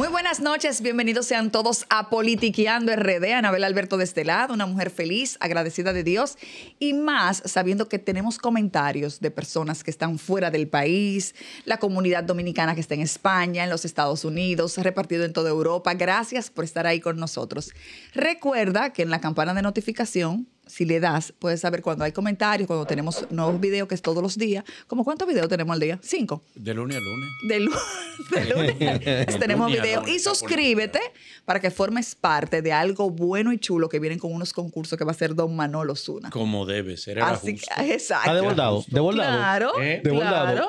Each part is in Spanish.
Muy buenas noches, bienvenidos sean todos a Politiqueando RD. Anabel Alberto de este lado, una mujer feliz, agradecida de Dios y más sabiendo que tenemos comentarios de personas que están fuera del país, la comunidad dominicana que está en España, en los Estados Unidos, repartido en toda Europa. Gracias por estar ahí con nosotros. Recuerda que en la campana de notificación si le das, puedes saber cuando hay comentarios, cuando tenemos nuevos videos, que es todos los días. ¿Cómo cuántos videos tenemos al día? Cinco. De lunes a lunes. De, lunes de lunes. tenemos videos. Y suscríbete para que formes parte de algo bueno y chulo que vienen con unos concursos que va a ser Don Manolo Zuna. Como debe ser. Así Que, exacto. Ah, de bordado. De Claro. ¿Eh? De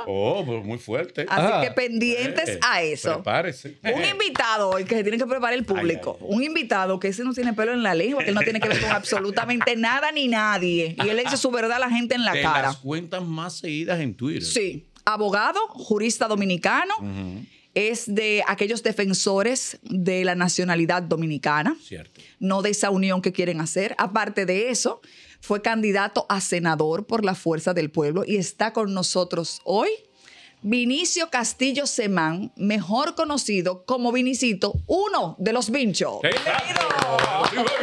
Oh, pues muy fuerte. Así ah. que pendientes eh, a eso. Prepárese. Un invitado hoy que se tiene que preparar el público. Un invitado que ese no tiene pelo en la lengua, que él no tiene que ver con absolutamente nada nada ni nadie. Y él echa dice su verdad a la gente en la de cara. Las cuentas más seguidas en Twitter. Sí. Abogado, jurista dominicano. Es de aquellos defensores de la nacionalidad dominicana. Cierto. No de esa unión que quieren hacer. Aparte de eso, fue candidato a senador por la fuerza del pueblo y está con nosotros hoy. Vinicio Castillo Semán, mejor conocido como Vinicito, uno de los vinchos. ¡Bienvenido!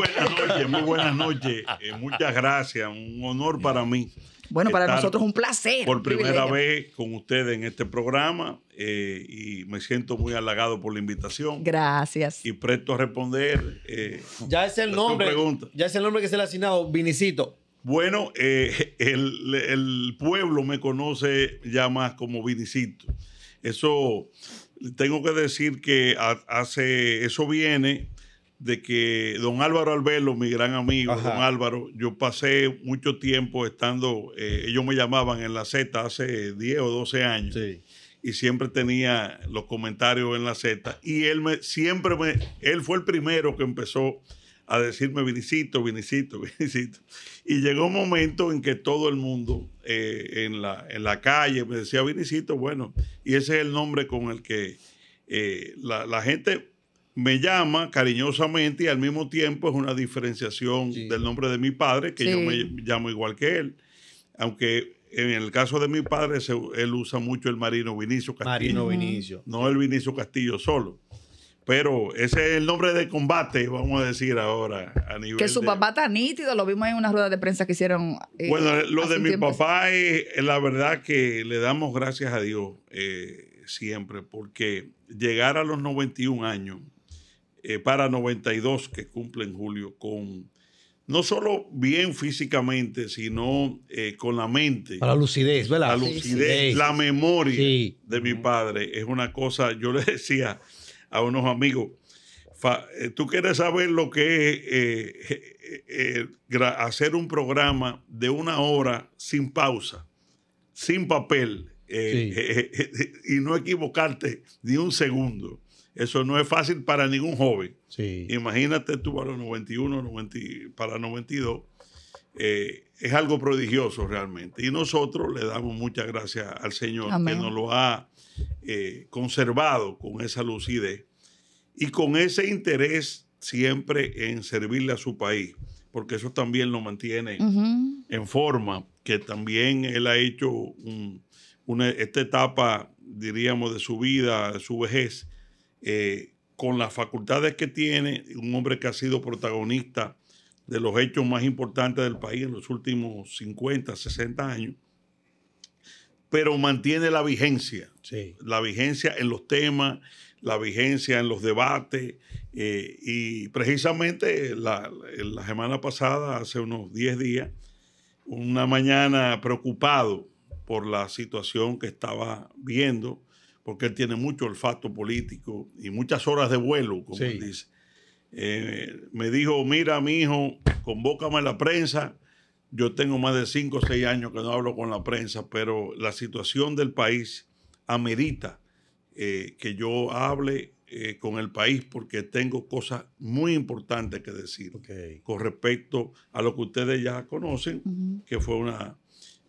buenas noches, muy buenas noches. Eh, muchas gracias, un honor para mí. Bueno, para nosotros un placer. Por primera vez con ustedes en este programa eh, y me siento muy halagado por la invitación. Gracias. Y presto a responder. Eh, ya es el nombre. Ya es el nombre que se le ha asignado, Vinicito. Bueno, el, el, pueblo me conoce ya más como Vinicito. Eso tengo que decir que hace eso viene de que don Álvaro Albelo, mi gran amigo, don Álvaro, yo pasé mucho tiempo estando, eh, ellos me llamaban en la Z hace 10 o 12 años. Y siempre tenía los comentarios en la Z. Y él me, siempre me, él fue el primero que empezó a decirme Vinicito, Vinicito, Vinicito. Y llegó un momento en que todo el mundo eh, en, la, en la calle me decía Vinicito, bueno, y ese es el nombre con el que eh, la, la gente me llama cariñosamente y al mismo tiempo es una diferenciación del nombre de mi padre, que yo me llamo igual que él. Aunque en el caso de mi padre, él usa mucho el Marino Vinicio Castillo. Marino Vinicio. No el Vinicio Castillo solo. Pero ese es el nombre de combate, vamos a decir ahora. que su papá está nítido, lo vimos en una rueda de prensa que hicieron. Eh, bueno, lo de mi papá es, la verdad que le damos gracias a Dios eh, siempre, porque llegar a los 91 años eh, para 92 que cumple en julio con no solo bien físicamente, sino eh, con la mente. lucidez, ¿verdad? La lucidez, la memoria de mi padre. Es una cosa, yo le decía a unos amigos, eh, tú quieres saber lo que es hacer un programa de una hora sin pausa, sin papel, y no equivocarte ni un segundo. Eso no es fácil para ningún joven. Sí. Imagínate tú para los 91, para 92. Eh, es algo prodigioso realmente. Y nosotros le damos muchas gracias al Señor que nos lo ha eh, conservado con esa lucidez y con ese interés siempre en servirle a su país, porque eso también lo mantiene en forma, que también él ha hecho esta etapa, diríamos, de su vida, su vejez, eh, con las facultades que tiene, un hombre que ha sido protagonista de los hechos más importantes del país en los últimos 50, 60 años, pero mantiene la vigencia, la vigencia en los temas, la vigencia en los debates, eh, y precisamente la, la, semana pasada, hace unos 10 días, una mañana preocupado por la situación que estaba viendo porque él tiene mucho olfato político y muchas horas de vuelo, como él dice. Eh, me dijo, mira, mi hijo, convócame a la prensa. Yo tengo más de cinco o 6 años que no hablo con la prensa, pero la situación del país amerita eh, que yo hable eh, con el país porque tengo cosas muy importantes que decir con respecto a lo que ustedes ya conocen, que fue una,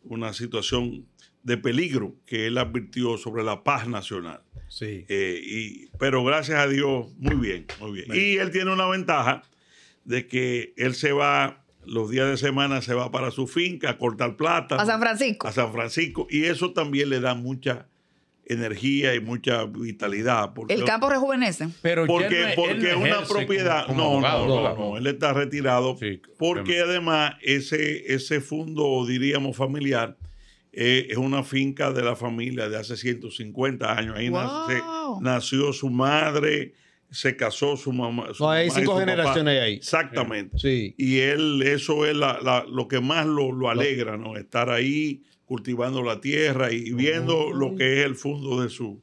una situación de peligro que él advirtió sobre la paz nacional. Eh, y, pero gracias a Dios, muy bien, muy bien. Y él tiene una ventaja de que él se va, los días de semana se va para su finca a cortar plata. A San Francisco. A San Francisco. Y eso también le da mucha energía y mucha vitalidad. Porque, el campo rejuvenece. Pero porque, es, una propiedad... no, no, no, él está retirado. porque además ese, ese fondo, diríamos, familiar eh, es una finca de la familia de hace 150 años. Ahí nació su madre, se casó su mamá. no, hay cinco generaciones ahí. Exactamente. Sí. Y él, eso es la, la, lo que más lo, alegra, ¿no? Estar ahí cultivando la tierra y viendo lo que es el fondo de su,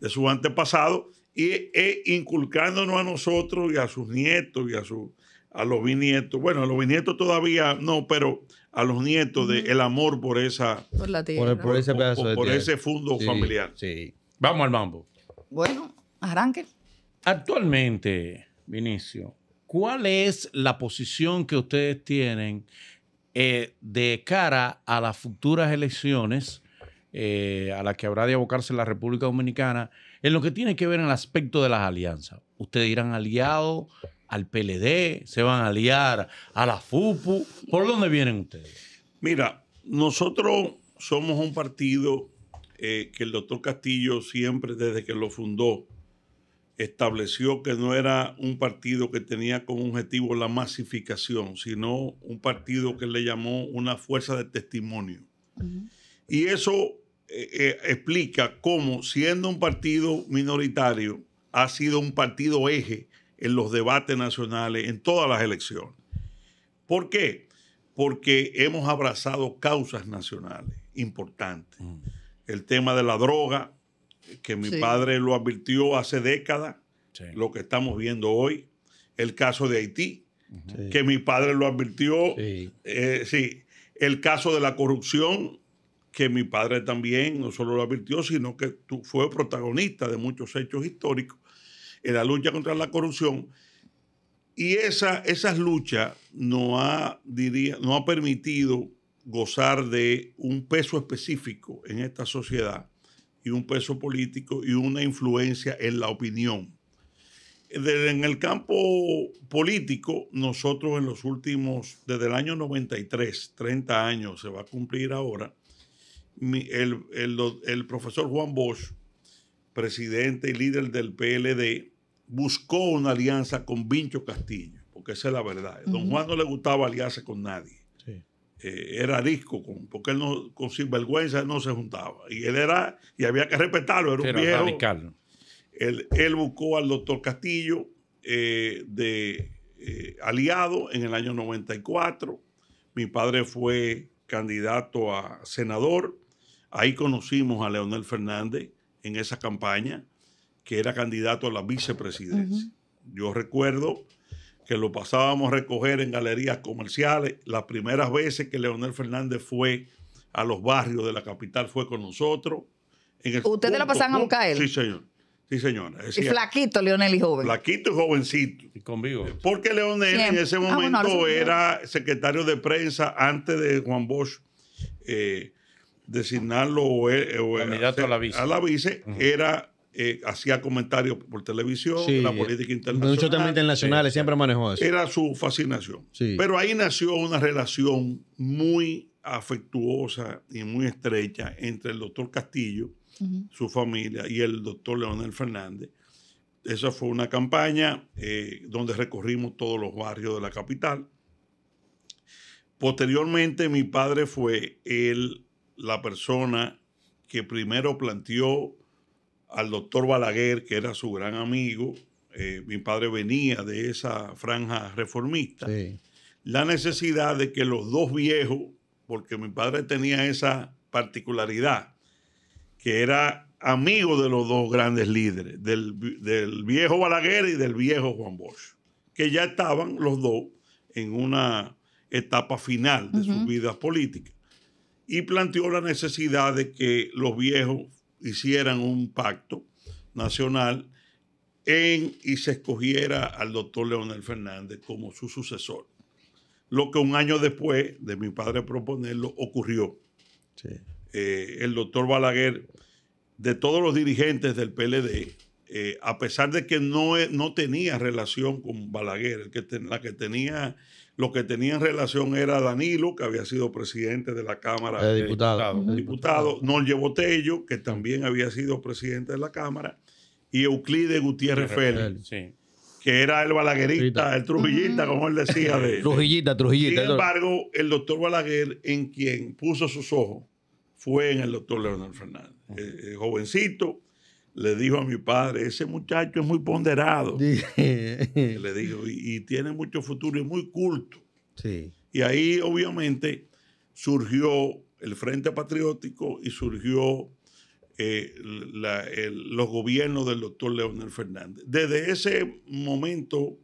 de su antepasado y e inculcándonos a nosotros y a sus nietos y a, su, a los bisnietos. Bueno, a los bisnietos todavía no, pero a los nietos del de el amor por esa por, la por, ese pedazo de por ese fondo familiar. Sí. Vamos al mambo. Bueno, arranque. Actualmente, Vinicio, ¿cuál es la posición que ustedes tienen eh, de cara a las futuras elecciones eh, a las que habrá de abocarse la República Dominicana en lo que tiene que ver en el aspecto de las alianzas? ¿Ustedes irán aliados? al PLD, se van a aliar a la FUPU. ¿Por dónde vienen ustedes? Mira, nosotros somos un partido eh, que el doctor Castillo siempre, desde que lo fundó, estableció que no era un partido que tenía como objetivo la masificación, sino un partido que le llamó una fuerza de testimonio. Y eso eh, eh, explica cómo, siendo un partido minoritario, ha sido un partido eje en los debates nacionales, en todas las elecciones. ¿Por qué? Porque hemos abrazado causas nacionales importantes. Mm. El tema de la droga, que mi padre lo advirtió hace décadas, lo que estamos viendo hoy. El caso de Haití, que mi padre lo advirtió. Eh, El caso de la corrupción, que mi padre también no solo lo advirtió, sino que fue protagonista de muchos hechos históricos en la lucha contra la corrupción. Y esa, esas luchas no ha, diría, no ha permitido gozar de un peso específico en esta sociedad y un peso político y una influencia en la opinión. En el campo político, nosotros en los últimos, desde el año 93, 30 años, se va a cumplir ahora, el profesor Juan Bosch presidente y líder del PLD, buscó una alianza con Vincho Castillo, porque esa es la verdad. Don Juan no le gustaba aliarse con nadie. Eh, era arisco, porque él no, con sinvergüenza no se juntaba. Y él era, y había que respetarlo, era, un viejo. Él, buscó al doctor Castillo eh, de eh, aliado en el año 94. Mi padre fue candidato a senador. Ahí conocimos a Leonel Fernández en esa campaña, que era candidato a la vicepresidencia. Yo recuerdo que lo pasábamos a recoger en galerías comerciales. Las primeras veces que Leonel Fernández fue a los barrios de la capital fue con nosotros. ¿Ustedes lo pasaban a buscar Sí, señor. Sí, señora. y flaquito, Leonel, y joven. Flaquito y jovencito. Y conmigo. Eh, porque Leonel en ese ah, momento era secretario de prensa antes de Juan Bosch. Eh, designarlo o, e, a la vice, era eh, hacía comentarios por televisión, la política eh, internacional. Muchos temas internacionales, siempre manejó eso. Era su fascinación. Pero ahí nació una relación muy afectuosa y muy estrecha entre el doctor Castillo, su familia, y el doctor Leonel Fernández. Esa fue una campaña eh, donde recorrimos todos los barrios de la capital. Posteriormente, mi padre fue el la persona que primero planteó al doctor Balaguer, que era su gran amigo, eh, mi padre venía de esa franja reformista, la necesidad de que los dos viejos, porque mi padre tenía esa particularidad, que era amigo de los dos grandes líderes, del, viejo Balaguer y del viejo Juan Bosch, que ya estaban los dos en una etapa final de sus vidas políticas y planteó la necesidad de que los viejos hicieran un pacto nacional en, y se escogiera al doctor Leonel Fernández como su sucesor. Lo que un año después de mi padre proponerlo ocurrió. Eh, el doctor Balaguer, de todos los dirigentes del PLD, eh, a pesar de que no, eh, no tenía relación con Balaguer, la que tenía lo que en relación era Danilo, que había sido presidente de la Cámara de Diputados. Diputado, diputado. Norge Botello, que también había sido presidente de la Cámara, y Euclide Gutiérrez Félix. que era el balaguerista, el trujillita, como él decía. De, trujillista. trujillita. Sin embargo, el doctor Balaguer, en quien puso sus ojos, fue en el doctor Leonel Fernández. Eh, eh, jovencito, le dijo a mi padre, ese muchacho es muy ponderado. Le dijo, y, tiene mucho futuro y muy culto. Y ahí obviamente surgió el Frente Patriótico y surgió eh, los gobiernos del doctor Leonel Fernández. Desde ese momento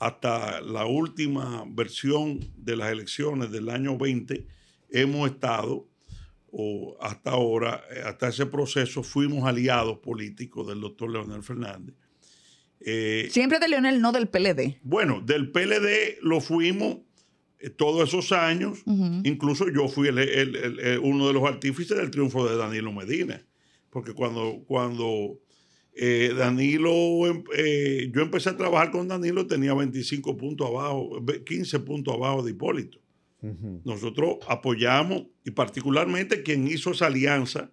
hasta la última versión de las elecciones del año 20, hemos estado o hasta ahora, eh, hasta ese proceso, fuimos aliados políticos del doctor Leonel Fernández. Eh, Siempre de Leonel, no del PLD. Bueno, del PLD lo fuimos eh, todos esos años. Incluso yo fui uno de los artífices del triunfo de Danilo Medina. Porque cuando, cuando Danilo, em, yo empecé a trabajar con Danilo, tenía 25 puntos abajo, 15 puntos abajo de Hipólito. Nosotros apoyamos y particularmente quien hizo esa alianza,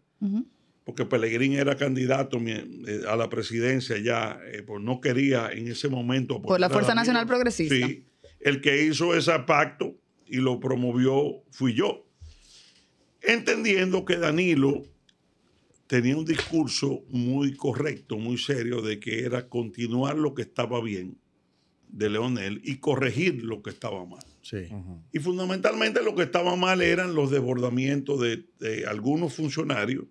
porque Pellegrín era candidato eh, a la presidencia ya, eh, pues no quería en ese momento... Por la Fuerza Nacional Progresista. Sí, el que hizo ese pacto y lo promovió fui yo. Entendiendo que Danilo tenía un discurso muy correcto, muy serio, de que era continuar lo que estaba bien de Leonel y corregir lo que estaba mal. Y fundamentalmente lo que estaba mal eran los desbordamientos de, algunos funcionarios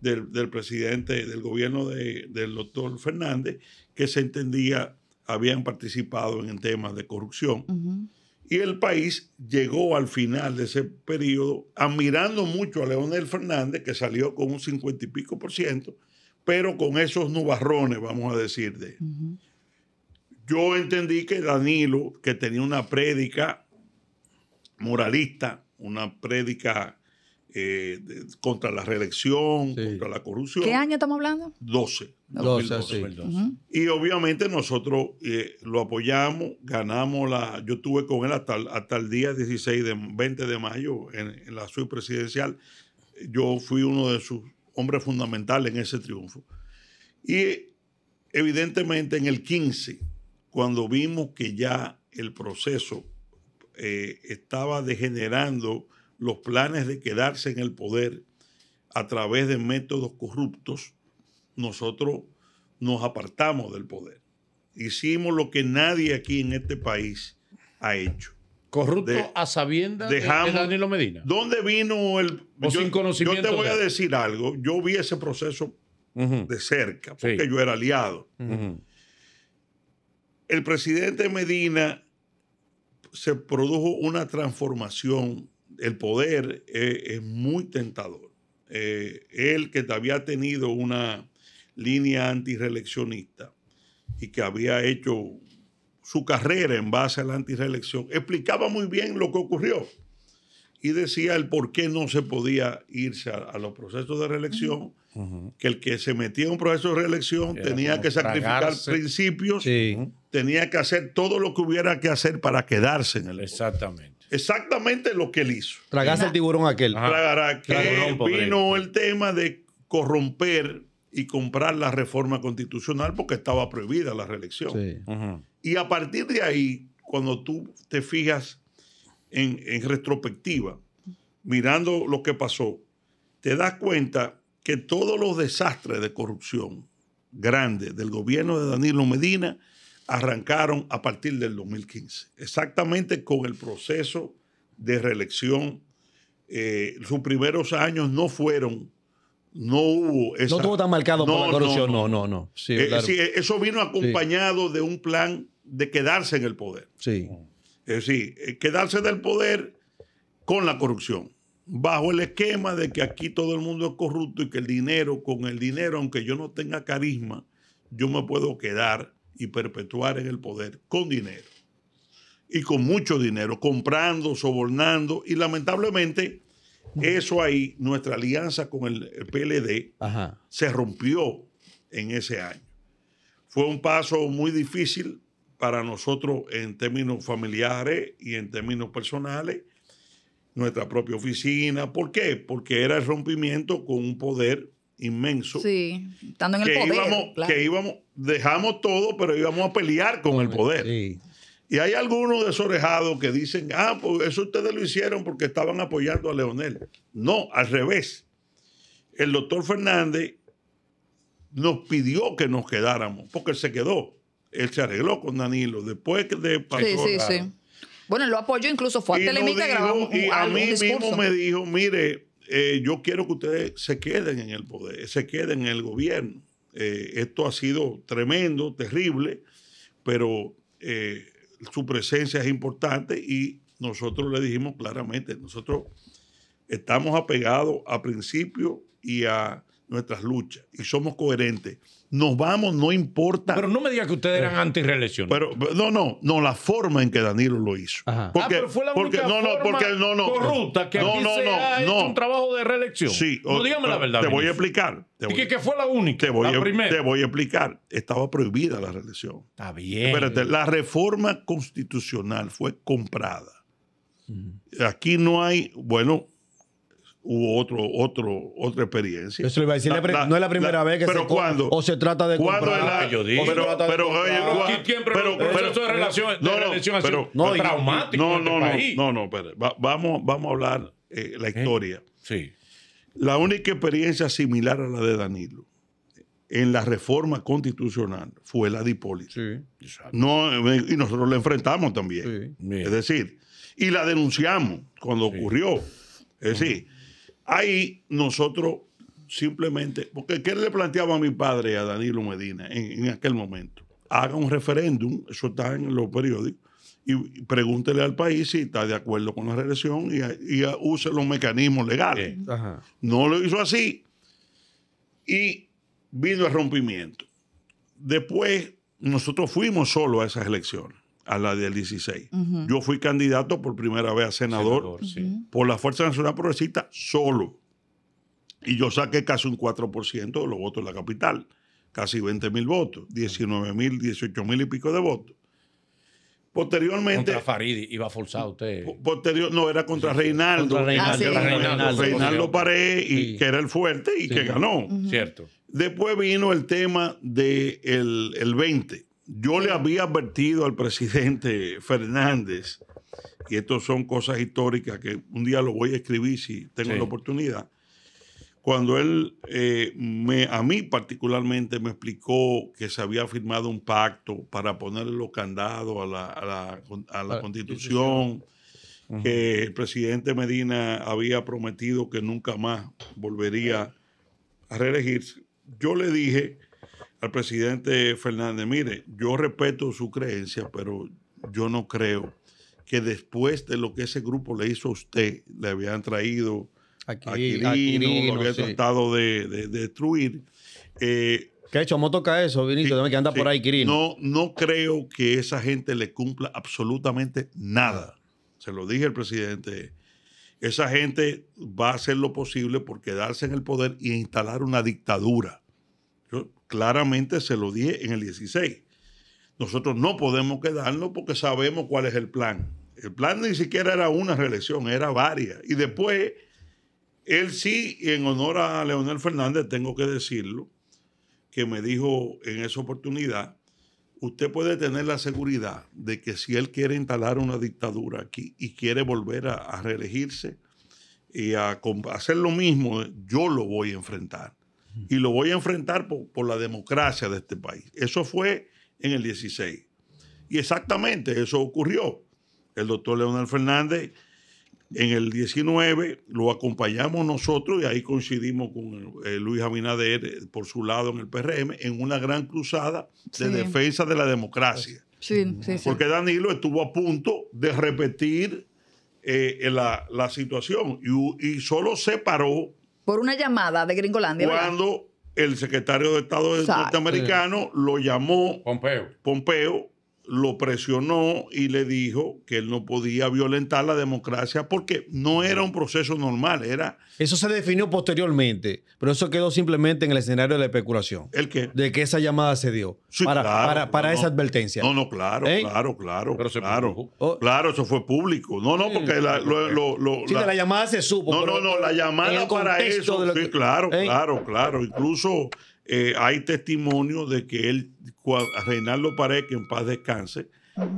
del, presidente del gobierno del doctor Fernández, que se entendía habían participado en temas de corrupción. Y el país llegó al final de ese periodo admirando mucho a Leonel Fernández, que salió con un cincuenta y pico por ciento, pero con esos nubarrones, vamos a decir, de, él yo entendí que Danilo, que tenía una prédica moralista, una prédica eh, contra la reelección, contra la corrupción. ¿Qué año estamos hablando? 12. 12, sí. Y obviamente nosotros eh, lo apoyamos, ganamos la... Yo estuve con él hasta, hasta el día 16, de, 20 de mayo en, la subpresidencial. Yo fui uno de sus hombres fundamentales en ese triunfo. Y evidentemente en el 15 cuando vimos que ya el proceso eh, estaba degenerando los planes de quedarse en el poder a través de métodos corruptos, nosotros nos apartamos del poder. Hicimos lo que nadie aquí en este país ha hecho. Corrupto a sabiendas de, Danilo Medina. ¿Dónde vino el.? yo, conocimiento yo te voy a decir algo. Yo vi ese proceso de cerca, porque yo era aliado el presidente Medina se produjo una transformación. El poder eh, es, muy tentador. Eh, él que había tenido una línea antirreeleccionista y que había hecho su carrera en base a la antireelección, explicaba muy bien lo que ocurrió y decía el por qué no se podía irse a, los procesos de reelección, que el que se metía en un proceso de reelección tenía que sacrificar principios tenía que hacer todo lo que hubiera que hacer para quedarse en el Exactamente. Exactamente lo que él hizo. ...tragase el tiburón aquel. que vino el tema de corromper y comprar la reforma constitucional porque estaba prohibida la reelección. Y a partir de ahí, cuando tú te fijas en retrospectiva, mirando lo que pasó, te das cuenta que todos los desastres de corrupción grandes del gobierno de Danilo Medina arrancaron a partir del 2015, exactamente con el proceso de reelección. Eh, sus primeros años no fueron, no hubo... no estuvo tan marcado por la corrupción, no, no, no. Eh, eh, eso vino acompañado de un plan de quedarse en el poder. Sí. Es decir, quedarse del poder con la corrupción, bajo el esquema de que aquí todo el mundo es corrupto y que el dinero, con el dinero, aunque yo no tenga carisma, yo me puedo quedar y perpetuar en el poder con dinero. Y con mucho dinero, comprando, sobornando. Y lamentablemente, eso ahí, nuestra alianza con el, PLD se rompió en ese año. Fue un paso muy difícil para nosotros en términos familiares y en términos personales, nuestra propia oficina. ¿Por qué? Porque era el rompimiento con un poder inmenso. Sí, estando en el que poder. Íbamos, Que íbamos, dejamos todo, pero íbamos a pelear con el poder. Sí. Y hay algunos desorejados que dicen, ah, pues eso ustedes lo hicieron porque estaban apoyando a Leonel. No, al revés. El doctor Fernández nos pidió que nos quedáramos, porque se quedó. Él se arregló con Danilo después de sí, sí, sí. Bueno, lo apoyó, incluso fue a Telemita grabado Y a mí mismo me dijo, mire, eh, yo quiero que ustedes se queden en el poder, se queden en el gobierno. Eh, esto ha sido tremendo, terrible, pero eh, su presencia es importante y nosotros le dijimos claramente, nosotros estamos apegados a principios y a nuestras luchas y somos coherentes nos vamos, no importa. Pero no me diga que ustedes eran eh, reelección Pero no, no, no, la forma en que Danilo lo hizo. Ajá. Ah, porque, ah, pero fue la porque, única no, no, porque, no, no, corrupta que no, aquí se ha hecho un trabajo de reelección. Sí, o, no, dígame la verdad. Te voy a explicar. y que, fue la única, te voy, la primera. Te voy a explicar. Estaba prohibida la reelección. Está bien. Espérate, la reforma constitucional fue comprada. Aquí no hay, bueno, hubo otro, otro, otra experiencia. Eso le iba a decir, no es la primera vez que pero cuando, o se trata de cuando comprar. pero, pero, pero, pero, eso de relación, no, de relación no, pero, no, traumático no, este no, no, vamos, vamos a hablar eh, la ¿Eh? historia. Sí. La única experiencia similar a la de Danilo en la reforma constitucional fue la de Hipólito. Sí. No, eh, y nosotros la enfrentamos también. Sí. Es decir, y la denunciamos cuando ocurrió. Es decir, Ahí nosotros simplemente, porque ¿qué le planteaba a mi padre, a Danilo Medina, en, aquel momento? Haga un referéndum, eso está en los periódicos, y pregúntele al país si está de acuerdo con la reelección y, use los mecanismos legales. No lo hizo así y vino el rompimiento. Después nosotros fuimos solo a esas elecciones a la del 16. Yo fui candidato por primera vez a senador, por la Fuerza Nacional Progresista solo. Y yo saqué casi un 4% de los votos en la capital, casi 20 mil votos, 19 mil, 18 mil y pico de votos. Posteriormente. Contra iba forzado usted. no, era contra Reinaldo. Contra Reinaldo, ah, Paré, y, que era el fuerte y que ganó. Cierto. Después vino el tema del de el 20 yo le había advertido al presidente Fernández, y esto son cosas históricas que un día lo voy a escribir si tengo la oportunidad, cuando él eh, me, a mí particularmente me explicó que se había firmado un pacto para ponerle los candados a la, constitución, que el presidente Medina había prometido que nunca más volvería a reelegirse, yo le dije al presidente Fernández, mire, yo respeto su creencia, pero yo no creo que después de lo que ese grupo le hizo a usted, le habían traído Aquí, Quirino, lo habían tratado de, destruir. Eh, ¿Qué ha hecho? ¿Cómo eso, por ahí, No, no creo que esa gente le cumpla absolutamente nada. Se lo dije al presidente. Esa gente va a hacer lo posible por quedarse en el poder y instalar una dictadura. Claramente se lo dije en el 16. Nosotros no podemos quedarnos porque sabemos cuál es el plan. El plan ni siquiera era una reelección, era varias. Y después, él sí, en honor a Leonel Fernández, tengo que decirlo, que me dijo en esa oportunidad, usted puede tener la seguridad de que si él quiere instalar una dictadura aquí y quiere volver a, reelegirse y a hacer lo mismo, yo lo voy a enfrentar y lo voy a enfrentar por, la democracia de este país. Eso fue en el 16. Y exactamente eso ocurrió. El doctor Leonel Fernández en el 19 lo acompañamos nosotros y ahí coincidimos con eh, Luis Abinader eh, por su lado en el PRM en una gran cruzada de defensa de la democracia. Porque Danilo estuvo a punto de repetir eh, la, situación y, y solo se paró por una llamada de Gringolandia. Cuando el secretario de Estado norteamericano lo llamó Pompeo. Pompeo lo presionó y le dijo que él no podía violentar la democracia porque no era un proceso normal, era... Eso se definió posteriormente, pero eso quedó simplemente en el escenario de la especulación. ¿El qué? De que esa llamada se dio para, para, esa advertencia. No, no, claro, ¿Eh? claro, claro, oh. claro, eso fue público. No, no, porque mm. la, la... llamada se supo. No, no, no, la llamada para eso, sí, claro, ¿Eh? claro, claro, incluso eh, hay testimonio de que él, Reinaldo Pared, que en paz descanse,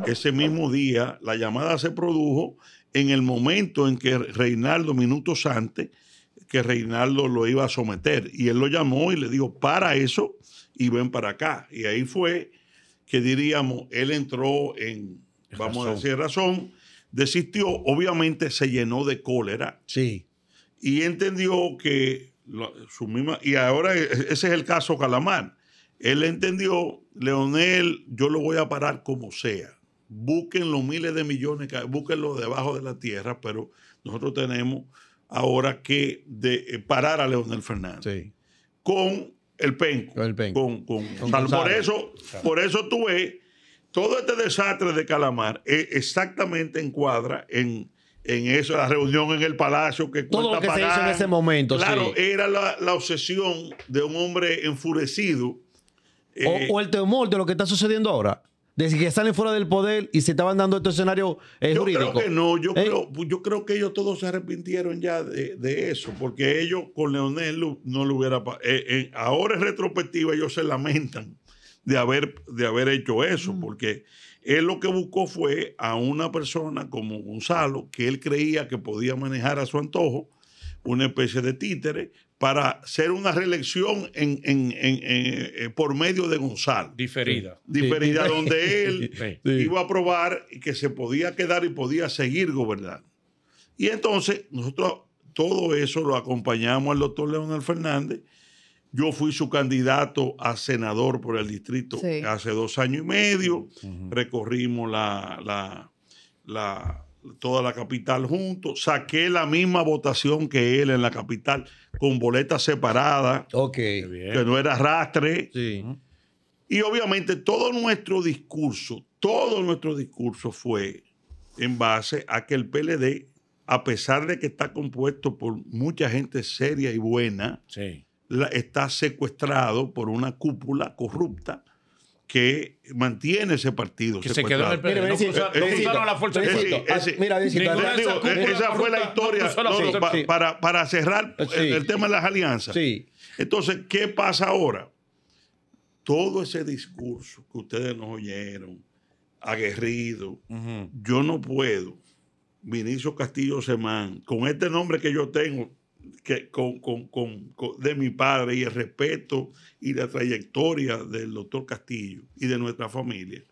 ese mismo día la llamada se produjo en el momento en que Reinaldo, minutos antes, que Reinaldo lo iba a someter. Y él lo llamó y le dijo, para eso y ven para acá. Y ahí fue que diríamos, él entró en, vamos a decir, razón, desistió, obviamente se llenó de cólera. Sí. Y entendió que su misma, y ahora e, e, ese es el caso Calamar. Él entendió, Leonel, yo lo voy a parar como sea. Busquen los miles de millones, búsquenlo debajo de la tierra, pero nosotros tenemos ahora que eh, parar a Leonel Fernández. Sí. Con el penco. Con el por, eso, por eso tú ves, todo este desastre de Calamar eh, exactamente encuadra en en eso, la reunión en el palacio que Todo lo que se hizo en ese momento. Claro, era la, obsesión de un hombre enfurecido. Eh, o, el temor de lo que está sucediendo ahora. de que salen fuera del poder y se estaban dando este escenario eh, yo Creo que no, yo, eh, creo, yo creo que ellos todos se arrepintieron ya de, eso, porque ellos con Leonel no lo hubiera. Eh, ahora en retrospectiva, ellos se lamentan de haber, de haber hecho eso, porque él lo que buscó fue a una persona como Gonzalo, que él creía que podía manejar a su antojo, una especie de títere, para hacer una reelección eh, por medio de Gonzalo. Diferida. Diferida, donde él iba a probar que se podía quedar y podía seguir gobernando. Y entonces nosotros todo eso lo acompañamos al doctor Leonel Fernández yo fui su candidato a senador por el distrito hace dos años y medio. Recorrimos la, toda la capital juntos. Saqué la misma votación que él en la capital, con boletas separadas. Ok. Que no era rastre Sí. Y obviamente todo nuestro discurso, todo nuestro discurso fue en base a que el PLD, a pesar de que está compuesto por mucha gente seria y buena, está secuestrado por una cúpula corrupta que mantiene ese partido. Que se quedó en el Mira, Mira, esa fue la historia. Para, cerrar el, tema de las alianzas. Entonces, ¿qué pasa ahora? Todo ese discurso que ustedes nos oyeron, aguerrido, yo no puedo, Vinicio Castillo Semán, con este nombre que yo tengo, con, de mi padre y el respeto y la trayectoria del doctor Castillo y de nuestra familia,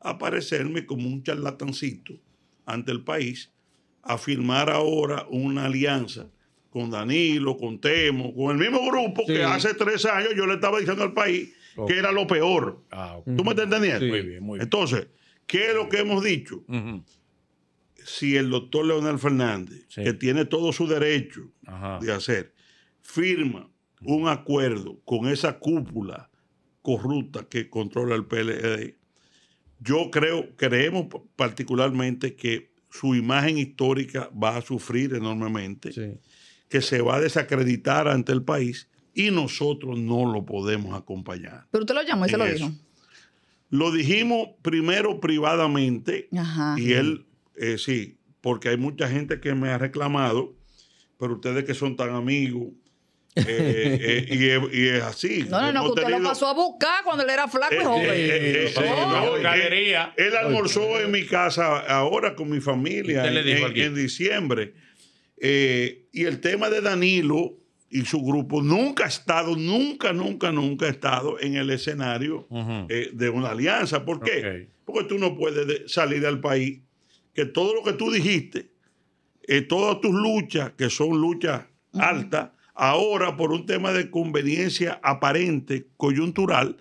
aparecerme como un charlatancito ante el país, a firmar ahora una alianza con Danilo, con Temo, con el mismo grupo que hace tres años yo le estaba diciendo al país que era lo peor. Ah, ¿Tú me estás entendiendo? Muy bien, muy bien. Entonces, ¿qué es lo que hemos dicho? si el doctor Leonel Fernández, que tiene todo su derecho de hacer, firma un acuerdo con esa cúpula corrupta que controla el PLD, yo creo, creemos particularmente que su imagen histórica va a sufrir enormemente, que se va a desacreditar ante el país y nosotros no lo podemos acompañar. Pero usted lo llamó y se lo dijo. Lo dijimos primero privadamente y él eh, sí, porque hay mucha gente que me ha reclamado, pero ustedes que son tan amigos, eh, eh, y, es así. No, no, no, que usted lo pasó a buscar cuando él era flaco y joven. él, almorzó en mi casa ahora con mi familia en, diciembre. y el tema de Danilo y su grupo nunca ha estado, nunca, nunca, nunca ha estado en el escenario de una alianza. ¿Por qué? Porque tú no puedes salir al país que todo lo que tú dijiste, eh, todas tus luchas, que son luchas altas, ahora por un tema de conveniencia aparente, coyuntural,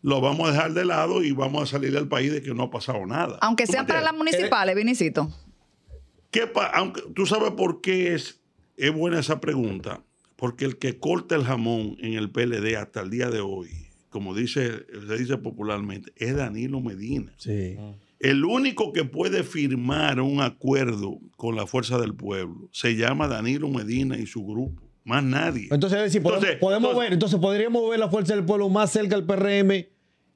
lo vamos a dejar de lado y vamos a salir del país de que no ha pasado nada. Aunque sea para las municipales, eh, Vinicito. ¿Qué ¿Tú sabes por qué es, buena esa pregunta? Porque el que corta el jamón en el PLD hasta el día de hoy, como dice, se dice popularmente, es Danilo Medina. Sí. Ah. El único que puede firmar un acuerdo con la fuerza del pueblo se llama Danilo Medina y su grupo, más nadie. Entonces, ver, entonces podríamos ver la fuerza del pueblo más cerca al PRM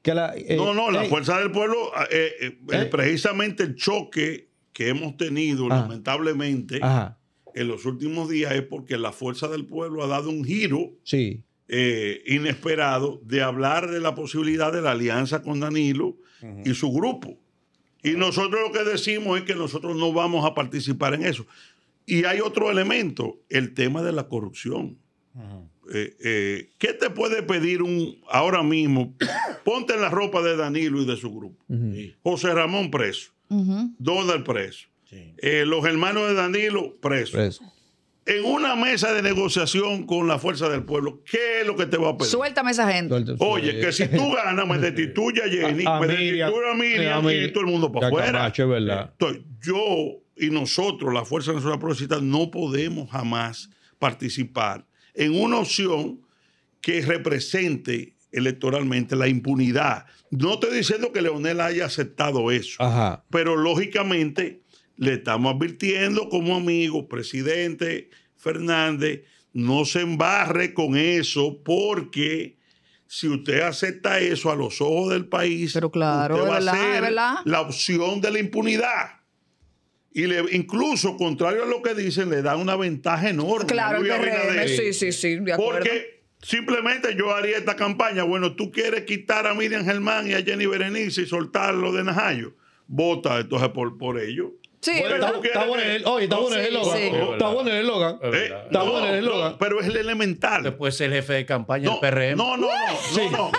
que la. Eh, no, no, la eh, fuerza del pueblo, eh, precisamente el choque que hemos tenido, lamentablemente, en los últimos días es porque la fuerza del pueblo ha dado un giro. Sí. inesperado de hablar de la posibilidad de la alianza con Danilo y su grupo. Y nosotros lo que decimos es que nosotros no vamos a participar en eso. Y hay otro elemento, el tema de la corrupción. Eh, eh, ¿Qué te puede pedir un ahora mismo? Ponte en la ropa de Danilo y de su grupo. José Ramón preso, Donald preso, eh, los hermanos de Danilo presos. Preso en una mesa de negociación con la fuerza del pueblo, ¿qué es lo que te va a pedir? Suéltame esa gente. Oye, que si tú ganas, me destituye a Jenny, a, a me destituye a mí y todo el mundo para afuera. yo y nosotros, la Fuerza Nacional Progresista, no podemos jamás participar en una opción que represente electoralmente la impunidad. No estoy diciendo que Leonel haya aceptado eso, pero lógicamente le estamos advirtiendo como amigo, presidente Fernández, no se embarre con eso porque si usted acepta eso a los ojos del país, Pero usted va a ser la opción de la impunidad. Y le, incluso, contrario a lo que dicen, le da una ventaja enorme. Claro, sí, sí, sí, Porque simplemente yo haría esta campaña. Bueno, tú quieres quitar a Miriam Germán y a Jenny Berenice y soltarlo de Najayo. Vota entonces por, por ello. Sí, está, bueno el, oye, está bueno el eslogan. Está bueno el eslogan. está bueno el eslogan. pero es el elemental. Después el jefe de campaña del PRM. No, no, no.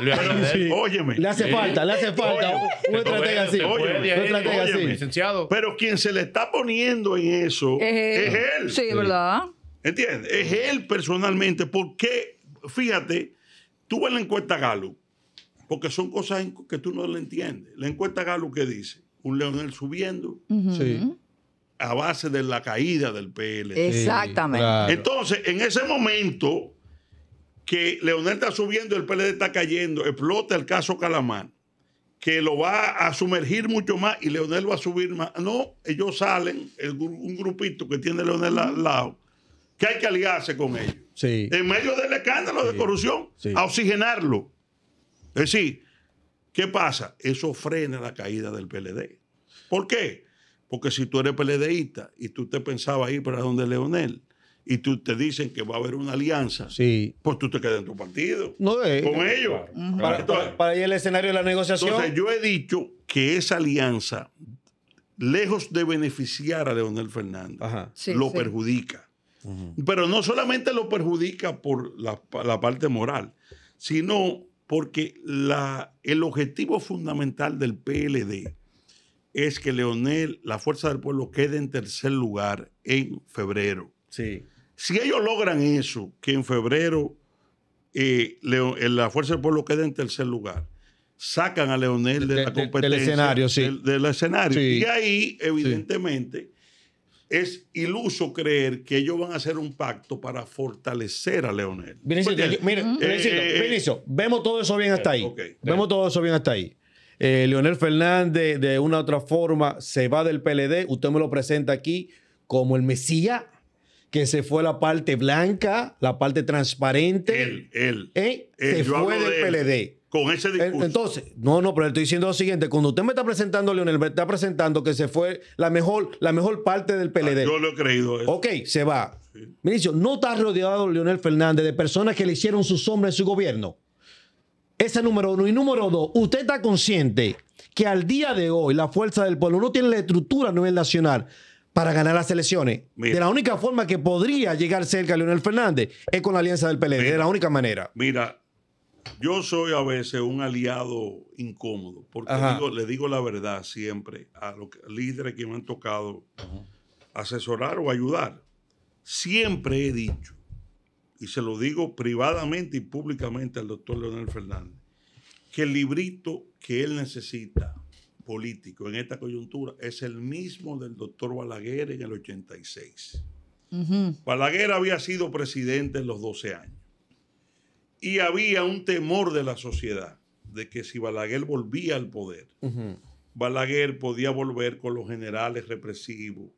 Sí. óyeme. Le hace falta, le hace falta. Un estratega así. así, Licenciado. Pero quien se le está poniendo en eso es él. Sí, ¿verdad? ¿Entiendes? Es él personalmente. Porque, fíjate, tú ves la encuesta Galo. Porque son cosas que tú no le entiendes. La encuesta Galo, ¿qué dice? un Leonel subiendo. a base de la caída del PLD. Exactamente. Entonces, en ese momento que Leonel está subiendo, el PLD está cayendo, explota el caso Calamán, que lo va a sumergir mucho más y Leonel va a subir más. No, ellos salen, un grupito que tiene Leonel al lado, que hay que aliarse con ellos. Sí. En medio del escándalo de corrupción, a oxigenarlo. Es decir, ¿Qué pasa? Eso frena la caída del PLD. ¿Por qué? Porque si tú eres PLDista y tú te pensabas ir para donde Leonel y tú te dicen que va a haber una alianza, pues tú te quedas en tu partido no de, eh, eh, con ellos. Para, ir al escenario de la negociación. Entonces yo he dicho que esa alianza, lejos de beneficiar a Leonel Fernández, lo perjudica. Pero no solamente lo perjudica por la parte moral, sino porque el objetivo fundamental del PLD es que Leonel, la Fuerza del Pueblo, quede en tercer lugar en febrero. Sí. Si ellos logran eso, que en febrero eh, eh, la Fuerza del Pueblo quede en tercer lugar, sacan a Leonel de, la competencia. del escenario, Del, escenario. Y ahí, evidentemente, es iluso creer que ellos van a hacer un pacto para fortalecer a Leonel. Vinicio, eh, eh, eh. vemos todo eso bien hasta ahí. vemos todo eso bien hasta ahí. Leonel Fernández, de una u otra forma, se va del PLD. Usted me lo presenta aquí como el Mesías, que se fue la parte blanca, la parte transparente. Él, él. se fue del PLD con ese discurso. Entonces, no, no, pero le estoy diciendo lo siguiente. Cuando usted me está presentando, Leonel, me está presentando que se fue la mejor, la mejor parte del PLD. Ah, yo lo he creído. Eso. Ok, se va. Ministro, no está rodeado Leonel Fernández de personas que le hicieron su sombra en su gobierno. Ese número uno. Y número dos, usted está consciente que al día de hoy la fuerza del pueblo no tiene la estructura a nivel nacional para ganar las elecciones. de la única forma que podría llegar cerca a Leonel Fernández es con la alianza del PLD, de la única manera. Mira, yo soy a veces un aliado incómodo, porque le digo la verdad siempre a los líderes que me han tocado asesorar o ayudar. Siempre he dicho, y se lo digo privadamente y públicamente al doctor Leonel Fernández, que el librito que él necesita político en esta coyuntura es el mismo del doctor Balaguer en el 86. Balaguer había sido presidente en los 12 años. Y había un temor de la sociedad de que si Balaguer volvía al poder, Balaguer podía volver con los generales represivos,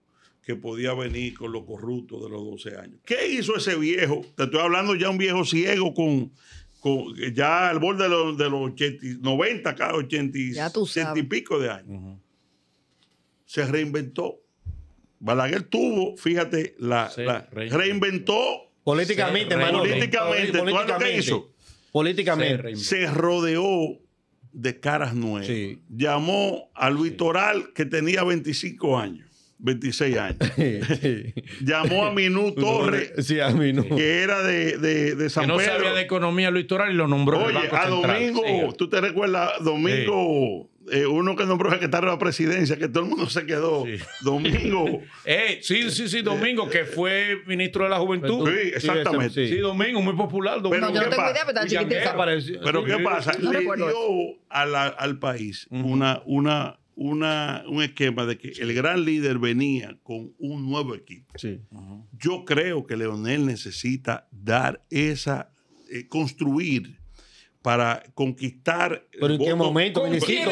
que podía venir con los corruptos de los 12 años. ¿Qué hizo ese viejo? Te estoy hablando ya un viejo ciego con, ya al borde de los, 90, cada 80, 70 y pico de años. Se reinventó. Balaguer tuvo, fíjate, la, la reinventó Políticamente, hermano. Políticamente, que hizo? Políticamente. Se rodeó de caras nuevas. Llamó a Luis Toral, que tenía 25 años. 26 años. Llamó a Minú Torres, que era de, de, de San que no sabía de economía Luis Toral y lo nombró. Oye, a Domingo, ¿tú te recuerdas? Domingo eh, uno que nombró a de la presidencia, que todo el mundo se quedó. Domingo. Eh, sí, sí, sí, Domingo, que fue ministro de la Juventud. Sí, exactamente. Sí, Domingo, muy popular. Pero, no, yo no tengo idea, pero ¿qué pasa? Le dio al país una, una, un esquema de que el gran líder venía con un nuevo equipo. Yo creo que Leonel necesita dar esa, eh, construir para conquistar. Pero en qué momento, ¿Con qué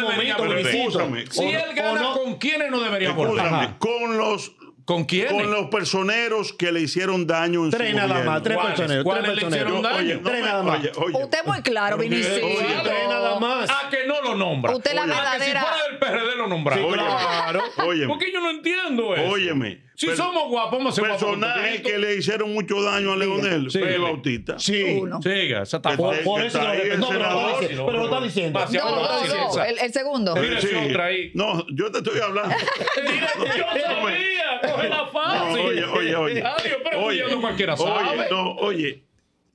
momento, Si él gana, ¿con quiénes no debería votar? Con los ¿Con quién? Con los personeros que le hicieron daño en tres su nada más, tres personeros. tres personeros. daño? tres nada más. Oye, es Usted muy claro, Vinicius. Tres nada más. A que no lo nombra. Usted la verdadera. A que si fuera del PRD lo nombra. Sí, claro. Porque yo no entiendo eso. Óyeme. Si somos guapos, vamos a ser Personajes que le hicieron mucho daño a Leonel. Sí, Bautista. Sí. Siga, por, por eso lo No, pero, lo está diciendo. No, no, el, segundo. No, yo te estoy hablando. yo sabía oye, oye, oye. oye, cualquiera Oye, oye,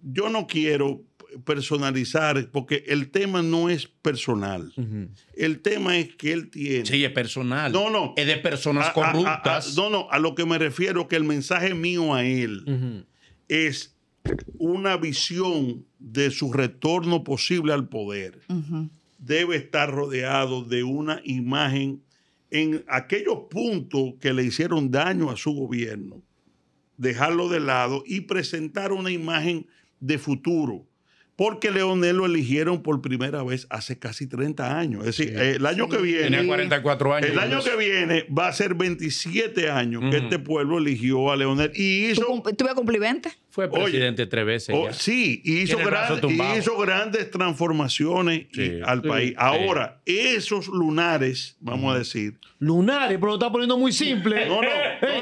yo no quiero personalizar, porque el tema no es personal. El tema es que él tiene. Sí, es personal. No, no. Es de personas corruptas. no, no. A lo que me refiero, que el mensaje mío a él es una visión de su retorno posible al poder. Debe estar rodeado de una imagen en aquellos puntos que le hicieron daño a su gobierno, dejarlo de lado y presentar una imagen de futuro. Porque Leonel lo eligieron por primera vez hace casi 30 años. Es decir, el año que viene. Tenía 44 años. El año que viene va a ser 27 años que este pueblo eligió a Leonel y hizo. ¿Tú, fue presidente tres veces. sí, hizo, hizo, grandes transformaciones al país. Ahora, esos lunares, vamos a decir. Lunares, pero lo está poniendo muy simple. No, no,